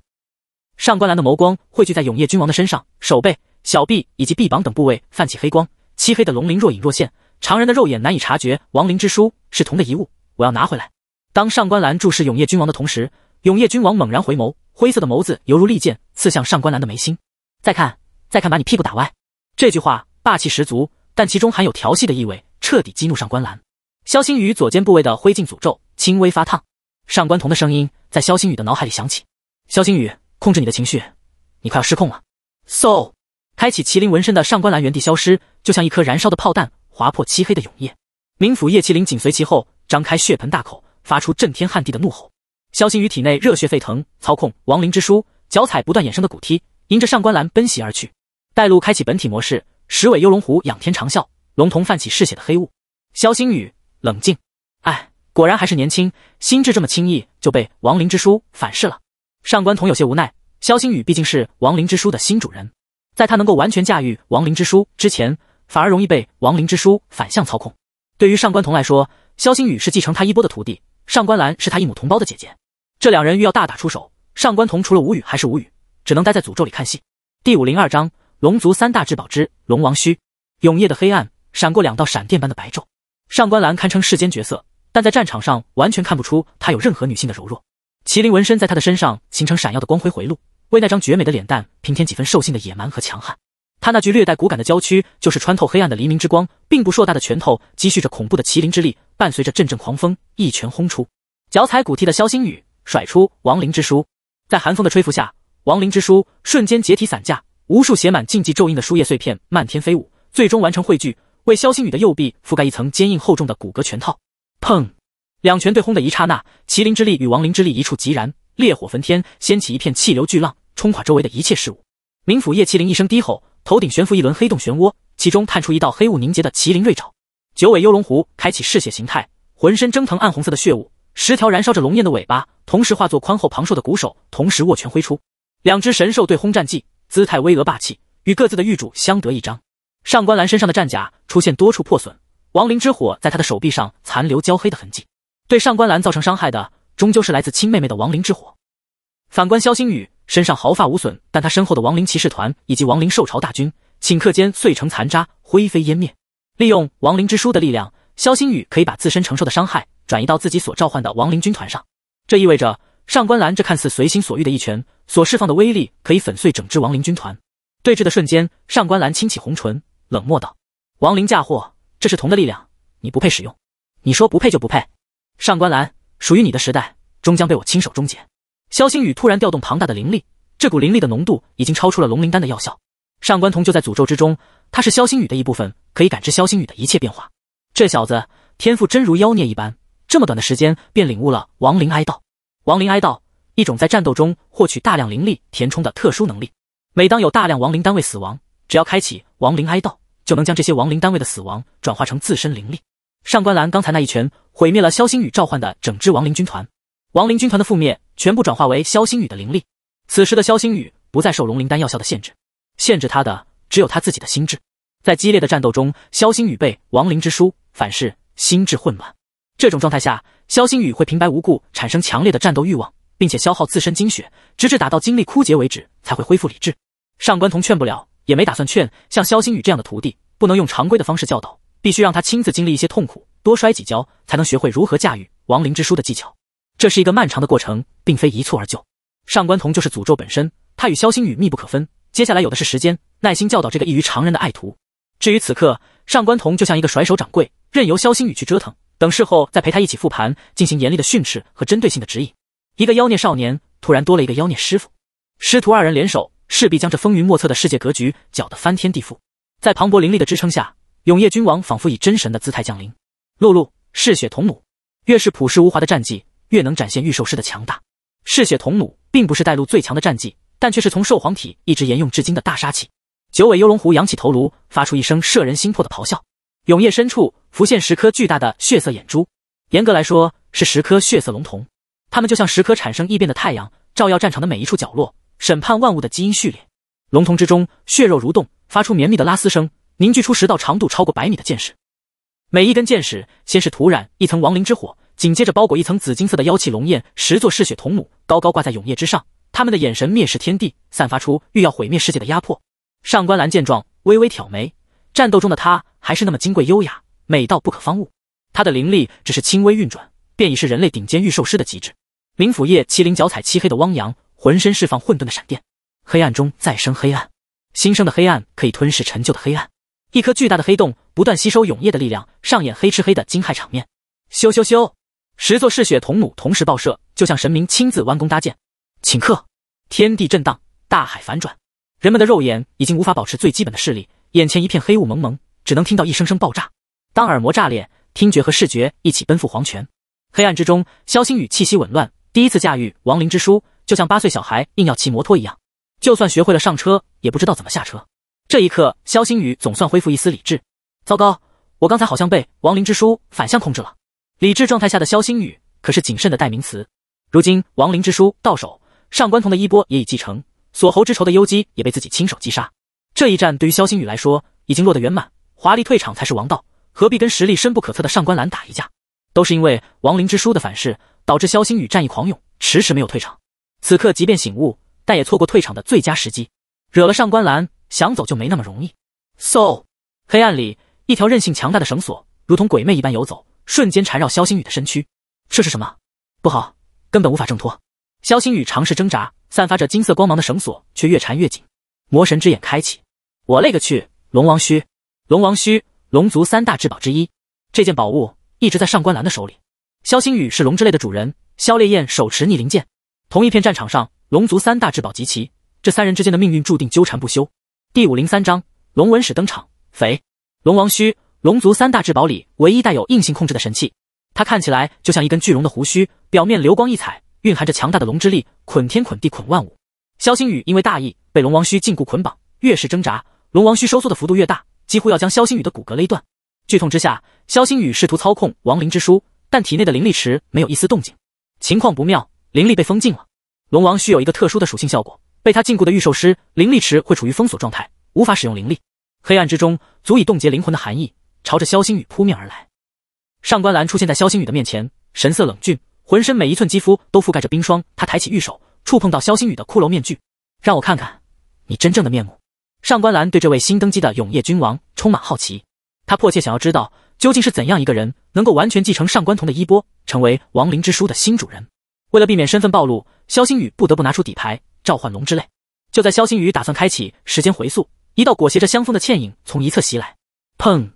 上官兰的眸光汇聚在永夜君王的身上，手背、小臂以及臂膀等部位泛起黑光，漆黑的龙鳞若隐若现。常人的肉眼难以察觉，亡灵之书是铜的遗物，我要拿回来。当上官岚注视永夜君王的同时，永夜君王猛然回眸，灰色的眸子犹如利剑刺向上官岚的眉心。再看，再看，把你屁股打歪。这句话霸气十足，但其中含有调戏的意味，彻底激怒上官岚。萧星宇左肩部位的灰烬诅咒轻微发烫，上官童的声音在萧星宇的脑海里响起：“萧星宇，控制你的情绪，你快要失控了。” so，开启麒麟纹身的上官岚原地消失，就像一颗燃烧的炮弹。划破漆黑的永夜，冥府叶麒麟紧随其后，张开血盆大口，发出震天撼地的怒吼。萧星宇体内热血沸腾，操控亡灵之书，脚踩不断衍生的骨梯，迎着上官岚奔袭而去。带路，开启本体模式。十尾幽龙虎仰天长啸，龙瞳泛起嗜血的黑雾。萧星宇，冷静。哎，果然还是年轻，心智这么轻易就被亡灵之书反噬了。上官瞳有些无奈。萧星宇毕竟是亡灵之书的新主人，在他能够完全驾驭亡灵之书之前。反而容易被亡灵之书反向操控。对于上官童来说，萧星宇是继承他衣钵的徒弟，上官兰是他一母同胞的姐姐。这两人欲要大打出手，上官童除了无语还是无语，只能待在诅咒里看戏。第五零二章：龙族三大至宝之龙王须。永夜的黑暗闪过两道闪电般的白昼。上官兰堪称世间绝色，但在战场上完全看不出她有任何女性的柔弱。麒麟纹身在她的身上形成闪耀的光辉回路，为那张绝美的脸蛋平添几分兽性的野蛮和强悍。他那具略带骨感的娇躯，就是穿透黑暗的黎明之光，并不硕大的拳头积蓄着恐怖的麒麟之力，伴随着阵阵狂风，一拳轰出。脚踩骨梯的萧星宇甩出亡灵之书，在寒风的吹拂下，亡灵之书瞬间解体散架，无数写满禁忌咒印的书页碎片漫天飞舞，最终完成汇聚，为萧星宇的右臂覆盖一层坚硬厚重的骨骼拳套。砰！两拳对轰的一刹那，麒麟之力与亡灵之力一触即燃，烈火焚天，掀起一片气流巨浪，冲垮周围的一切事物。冥府夜麒麟一声低吼。头顶悬浮一轮黑洞漩涡，其中探出一道黑雾凝结的麒麟锐爪。九尾幽龙狐开启嗜血形态，浑身蒸腾暗红色的血雾，十条燃烧着龙焰的尾巴同时化作宽厚庞硕的鼓手，同时握拳挥出。两只神兽对轰战技，姿态巍峨霸气，与各自的御主相得益彰。上官岚身上的战甲出现多处破损，亡灵之火在她的手臂上残留焦黑的痕迹。对上官岚造成伤害的，终究是来自亲妹妹的亡灵之火。反观萧星宇。身上毫发无损，但他身后的亡灵骑士团以及亡灵兽潮大军顷刻间碎成残渣，灰飞烟灭。利用亡灵之书的力量，肖星宇可以把自身承受的伤害转移到自己所召唤的亡灵军团上。这意味着，上官岚这看似随心所欲的一拳所释放的威力，可以粉碎整支亡灵军团。对峙的瞬间，上官岚轻启红唇，冷漠道：“亡灵嫁祸，这是铜的力量，你不配使用。你说不配就不配。上官岚，属于你的时代，终将被我亲手终结。”萧星宇突然调动庞大的灵力，这股灵力的浓度已经超出了龙灵丹的药效。上官彤就在诅咒之中，他是萧星宇的一部分，可以感知萧星宇的一切变化。这小子天赋真如妖孽一般，这么短的时间便领悟了亡灵哀悼。亡灵哀悼一种在战斗中获取大量灵力填充的特殊能力。每当有大量亡灵单位死亡，只要开启亡灵哀悼，就能将这些亡灵单位的死亡转化成自身灵力。上官岚刚才那一拳毁灭了萧星宇召唤的整支亡灵军团。亡灵军团的覆灭全部转化为肖星宇的灵力。此时的肖星宇不再受龙灵丹药效的限制，限制他的只有他自己的心智。在激烈的战斗中，肖星宇被亡灵之书反噬，心智混乱。这种状态下，肖星宇会平白无故产生强烈的战斗欲望，并且消耗自身精血，直至打到精力枯竭为止才会恢复理智。上官同劝不了，也没打算劝。像肖星宇这样的徒弟，不能用常规的方式教导，必须让他亲自经历一些痛苦，多摔几跤，才能学会如何驾驭亡灵之书的技巧。这是一个漫长的过程，并非一蹴而就。上官童就是诅咒本身，他与萧星宇密不可分。接下来有的是时间，耐心教导这个异于常人的爱徒。至于此刻，上官童就像一个甩手掌柜，任由萧星宇去折腾，等事后再陪他一起复盘，进行严厉的训斥和针对性的指引。一个妖孽少年突然多了一个妖孽师傅，师徒二人联手，势必将这风云莫测的世界格局搅得翻天地覆。在磅礴凌厉的支撑下，永夜君王仿佛以真神的姿态降临。露露，嗜血童母，越是朴实无华的战绩。越能展现御兽师的强大。嗜血铜弩并不是带路最强的战绩，但却是从兽皇体一直沿用至今的大杀器。九尾幽龙狐扬起头颅，发出一声摄人心魄的咆哮。永夜深处，浮现十颗巨大的血色眼珠，严格来说是十颗血色龙瞳。它们就像十颗产生异变的太阳，照耀战场的每一处角落，审判万物的基因序列。龙瞳之中，血肉蠕动，发出绵密的拉丝声，凝聚出十道长度超过百米的剑矢。每一根箭矢，先是涂染一层亡灵之火，紧接着包裹一层紫金色的妖气龙焰，十座嗜血铜母高高挂在永夜之上，他们的眼神蔑视天地，散发出欲要毁灭世界的压迫。上官岚见状，微微挑眉。战斗中的她，还是那么金贵优雅，美到不可方物。她的灵力只是轻微运转，便已是人类顶尖御兽师的极致。冥府夜麒麟脚踩漆黑的汪洋，浑身释放混沌的闪电，黑暗中再生黑暗，新生的黑暗可以吞噬陈旧的黑暗。一颗巨大的黑洞不断吸收永夜的力量，上演黑吃黑的惊骇场面。咻咻咻！十座嗜血铜弩同时爆射，就像神明亲自弯弓搭箭。顷刻，天地震荡，大海反转，人们的肉眼已经无法保持最基本的视力，眼前一片黑雾蒙蒙，只能听到一声声爆炸。当耳膜炸裂，听觉和视觉一起奔赴黄泉。黑暗之中，肖星宇气息紊乱，第一次驾驭亡灵之书，就像八岁小孩硬要骑摩托一样，就算学会了上车，也不知道怎么下车。这一刻，萧星宇总算恢复一丝理智。糟糕，我刚才好像被亡灵之书反向控制了。理智状态下的萧星宇可是谨慎的代名词。如今亡灵之书到手，上官童的衣钵也已继承，锁喉之仇的幽姬也被自己亲手击杀。这一战对于萧星宇来说已经落得圆满，华丽退场才是王道，何必跟实力深不可测的上官岚打一架？都是因为亡灵之书的反噬，导致萧星宇战意狂涌，迟迟没有退场。此刻即便醒悟，但也错过退场的最佳时机，惹了上官岚。想走就没那么容易。So，黑暗里，一条韧性强大的绳索，如同鬼魅一般游走，瞬间缠绕肖星宇的身躯。这是什么？不好，根本无法挣脱。肖星宇尝试挣扎，散发着金色光芒的绳索却越缠越紧。魔神之眼开启，我勒个去！龙王须，龙王须，龙族三大至宝之一。这件宝物一直在上官澜的手里。肖星宇是龙之泪的主人，肖烈焰手持逆鳞剑，同一片战场上，龙族三大至宝集齐，这三人之间的命运注定纠缠不休。第五零三章龙纹使登场。肥龙王须，龙族三大至宝里唯一带有硬性控制的神器。它看起来就像一根巨龙的胡须，表面流光溢彩，蕴含着强大的龙之力，捆天捆地捆万物。肖星宇因为大意被龙王须禁锢捆绑，越是挣扎，龙王须收缩的幅度越大，几乎要将肖星宇的骨骼勒断。剧痛之下，肖星宇试图操控亡灵之书，但体内的灵力池没有一丝动静，情况不妙，灵力被封禁了。龙王须有一个特殊的属性效果。被他禁锢的御兽师灵力池会处于封锁状态，无法使用灵力。黑暗之中，足以冻结灵魂的寒意朝着萧星宇扑面而来。上官兰出现在萧星宇的面前，神色冷峻，浑身每一寸肌肤都覆盖着冰霜。他抬起玉手，触碰到萧星宇的骷髅面具，让我看看你真正的面目。上官兰对这位新登基的永夜君王充满好奇，他迫切想要知道究竟是怎样一个人，能够完全继承上官童的衣钵，成为亡灵之书的新主人。为了避免身份暴露，萧星宇不得不拿出底牌。召唤龙之泪。就在肖星宇打算开启时间回溯，一道裹挟着香风的倩影从一侧袭来，砰！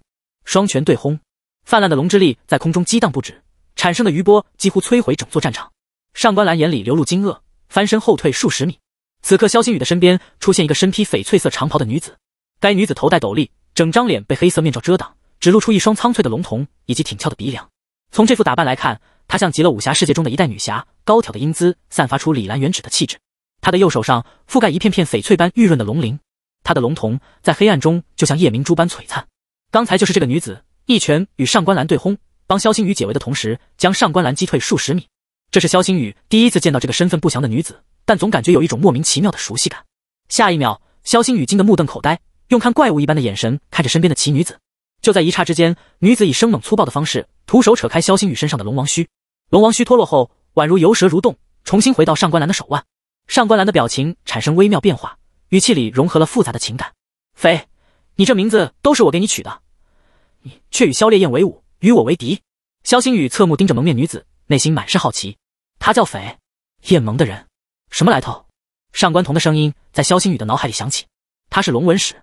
双拳对轰，泛滥的龙之力在空中激荡不止，产生的余波几乎摧毁整座战场。上官岚眼里流露惊愕，翻身后退数十米。此刻，肖星宇的身边出现一个身披翡翠色长袍的女子，该女子头戴斗笠，整张脸被黑色面罩遮挡，只露出一双苍翠的龙瞳以及挺翘的鼻梁。从这副打扮来看，她像极了武侠世界中的一代女侠，高挑的英姿散发出李兰圆脂的气质。他的右手上覆盖一片片翡翠般玉润的龙鳞，他的龙瞳在黑暗中就像夜明珠般璀璨。刚才就是这个女子一拳与上官岚对轰，帮萧星宇解围的同时，将上官岚击退数十米。这是萧星宇第一次见到这个身份不详的女子，但总感觉有一种莫名其妙的熟悉感。下一秒，萧星宇惊得目瞪口呆，用看怪物一般的眼神看着身边的奇女子。就在一刹之间，女子以生猛粗暴的方式徒手扯开萧星宇身上的龙王须，龙王须脱落后，宛如游蛇蠕动，重新回到上官岚的手腕。上官岚的表情产生微妙变化，语气里融合了复杂的情感。斐，你这名字都是我给你取的，你却与萧烈焰为伍，与我为敌。萧星宇侧目盯着蒙面女子，内心满是好奇。他叫斐，燕盟的人，什么来头？上官童的声音在萧星宇的脑海里响起。他是龙文史，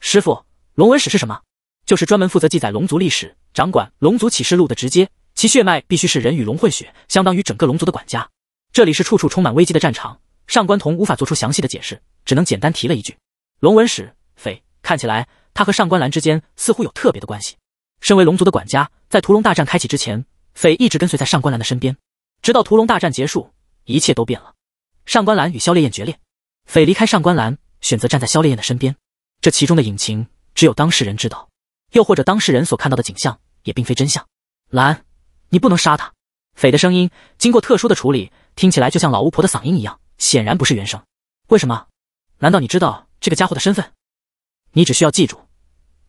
师傅。龙文史是什么？就是专门负责记载龙族历史、掌管龙族启示录的直接，其血脉必须是人与龙混血，相当于整个龙族的管家。这里是处处充满危机的战场。上官童无法做出详细的解释，只能简单提了一句：“龙纹使匪看起来，他和上官兰之间似乎有特别的关系。身为龙族的管家，在屠龙大战开启之前，匪一直跟随在上官兰的身边。直到屠龙大战结束，一切都变了。上官兰与萧烈焰决裂，匪离开上官兰，选择站在萧烈焰的身边。这其中的隐情，只有当事人知道。又或者，当事人所看到的景象也并非真相。”“兰，你不能杀他。”匪的声音经过特殊的处理，听起来就像老巫婆的嗓音一样。显然不是原生，为什么？难道你知道这个家伙的身份？你只需要记住，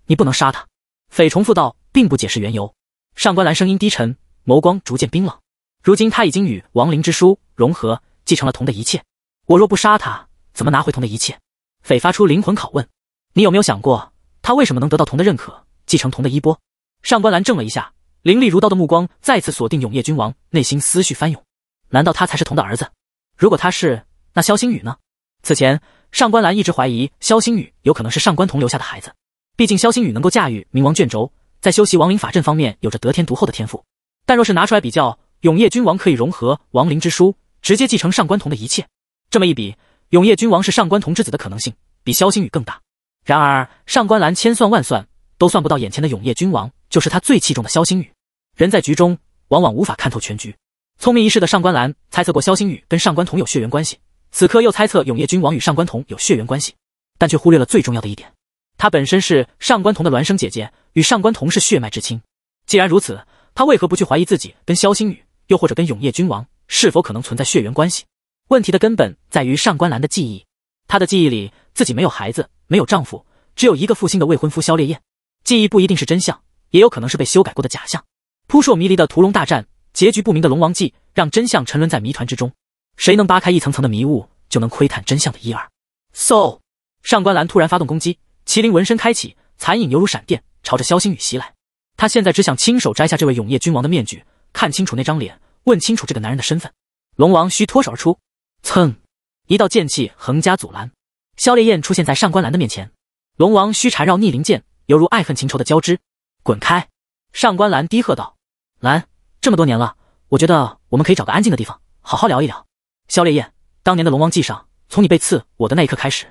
你不能杀他。匪重复道，并不解释缘由。上官兰声音低沉，眸光逐渐冰冷。如今他已经与亡灵之书融合，继承了铜的一切。我若不杀他，怎么拿回铜的一切？匪发出灵魂拷问。你有没有想过，他为什么能得到铜的认可，继承铜的衣钵？上官兰怔了一下，凌厉如刀的目光再次锁定永夜君王，内心思绪翻涌。难道他才是铜的儿子？如果他是那肖星宇呢？此前上官岚一直怀疑肖星宇有可能是上官瞳留下的孩子，毕竟肖星宇能够驾驭冥王卷轴，在修习亡灵法阵方面有着得天独厚的天赋。但若是拿出来比较，永夜君王可以融合亡灵之书，直接继承上官瞳的一切。这么一比，永夜君王是上官瞳之子的可能性比肖星宇更大。然而上官岚千算万算都算不到眼前的永夜君王就是他最器重的肖星宇。人在局中，往往无法看透全局。聪明一世的上官岚猜测过萧星宇跟上官桐有血缘关系，此刻又猜测永夜君王与上官桐有血缘关系，但却忽略了最重要的一点：她本身是上官桐的孪生姐姐，与上官桐是血脉至亲。既然如此，她为何不去怀疑自己跟萧星宇，又或者跟永夜君王是否可能存在血缘关系？问题的根本在于上官岚的记忆，她的记忆里自己没有孩子，没有丈夫，只有一个负心的未婚夫萧烈焰。记忆不一定是真相，也有可能是被修改过的假象。扑朔迷离的屠龙大战。结局不明的龙王记，让真相沉沦在谜团之中。谁能扒开一层层的迷雾，就能窥探真相的一二。So，上官兰突然发动攻击，麒麟纹身开启，残影犹如闪电，朝着萧星宇袭来。他现在只想亲手摘下这位永夜君王的面具，看清楚那张脸，问清楚这个男人的身份。龙王需脱手而出，蹭！一道剑气横加阻拦，萧烈焰出现在上官岚的面前。龙王需缠绕逆鳞剑，犹如爱恨情仇的交织。滚开！上官岚低喝道：“岚。”这么多年了，我觉得我们可以找个安静的地方，好好聊一聊。萧烈焰，当年的龙王记上，从你被刺我的那一刻开始，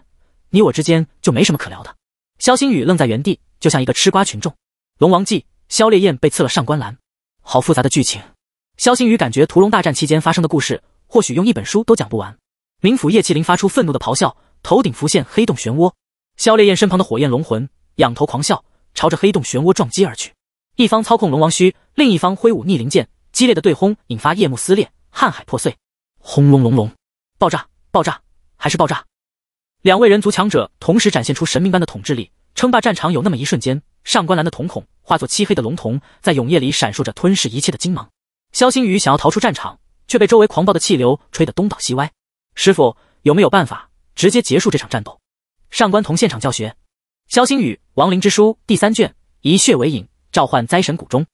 你我之间就没什么可聊的。萧星宇愣在原地，就像一个吃瓜群众。龙王记，萧烈焰被刺了，上官澜，好复杂的剧情。萧星宇感觉屠龙大战期间发生的故事，或许用一本书都讲不完。冥府夜麒麟发出愤怒的咆哮，头顶浮现黑洞漩涡。萧烈焰身旁的火焰龙魂仰头狂笑，朝着黑洞漩涡撞击而去。一方操控龙王须，另一方挥舞逆鳞剑，激烈的对轰引发夜幕撕裂，瀚海破碎。轰隆隆隆，爆炸，爆炸，还是爆炸！两位人族强者同时展现出神明般的统治力，称霸战场。有那么一瞬间，上官澜的瞳孔化作漆黑的龙瞳，在永夜里闪烁着吞噬一切的金芒。肖星宇想要逃出战场，却被周围狂暴的气流吹得东倒西歪。师傅有没有办法直接结束这场战斗？上官瞳现场教学。肖星宇，《亡灵之书》第三卷，以血为引。召唤灾神谷中。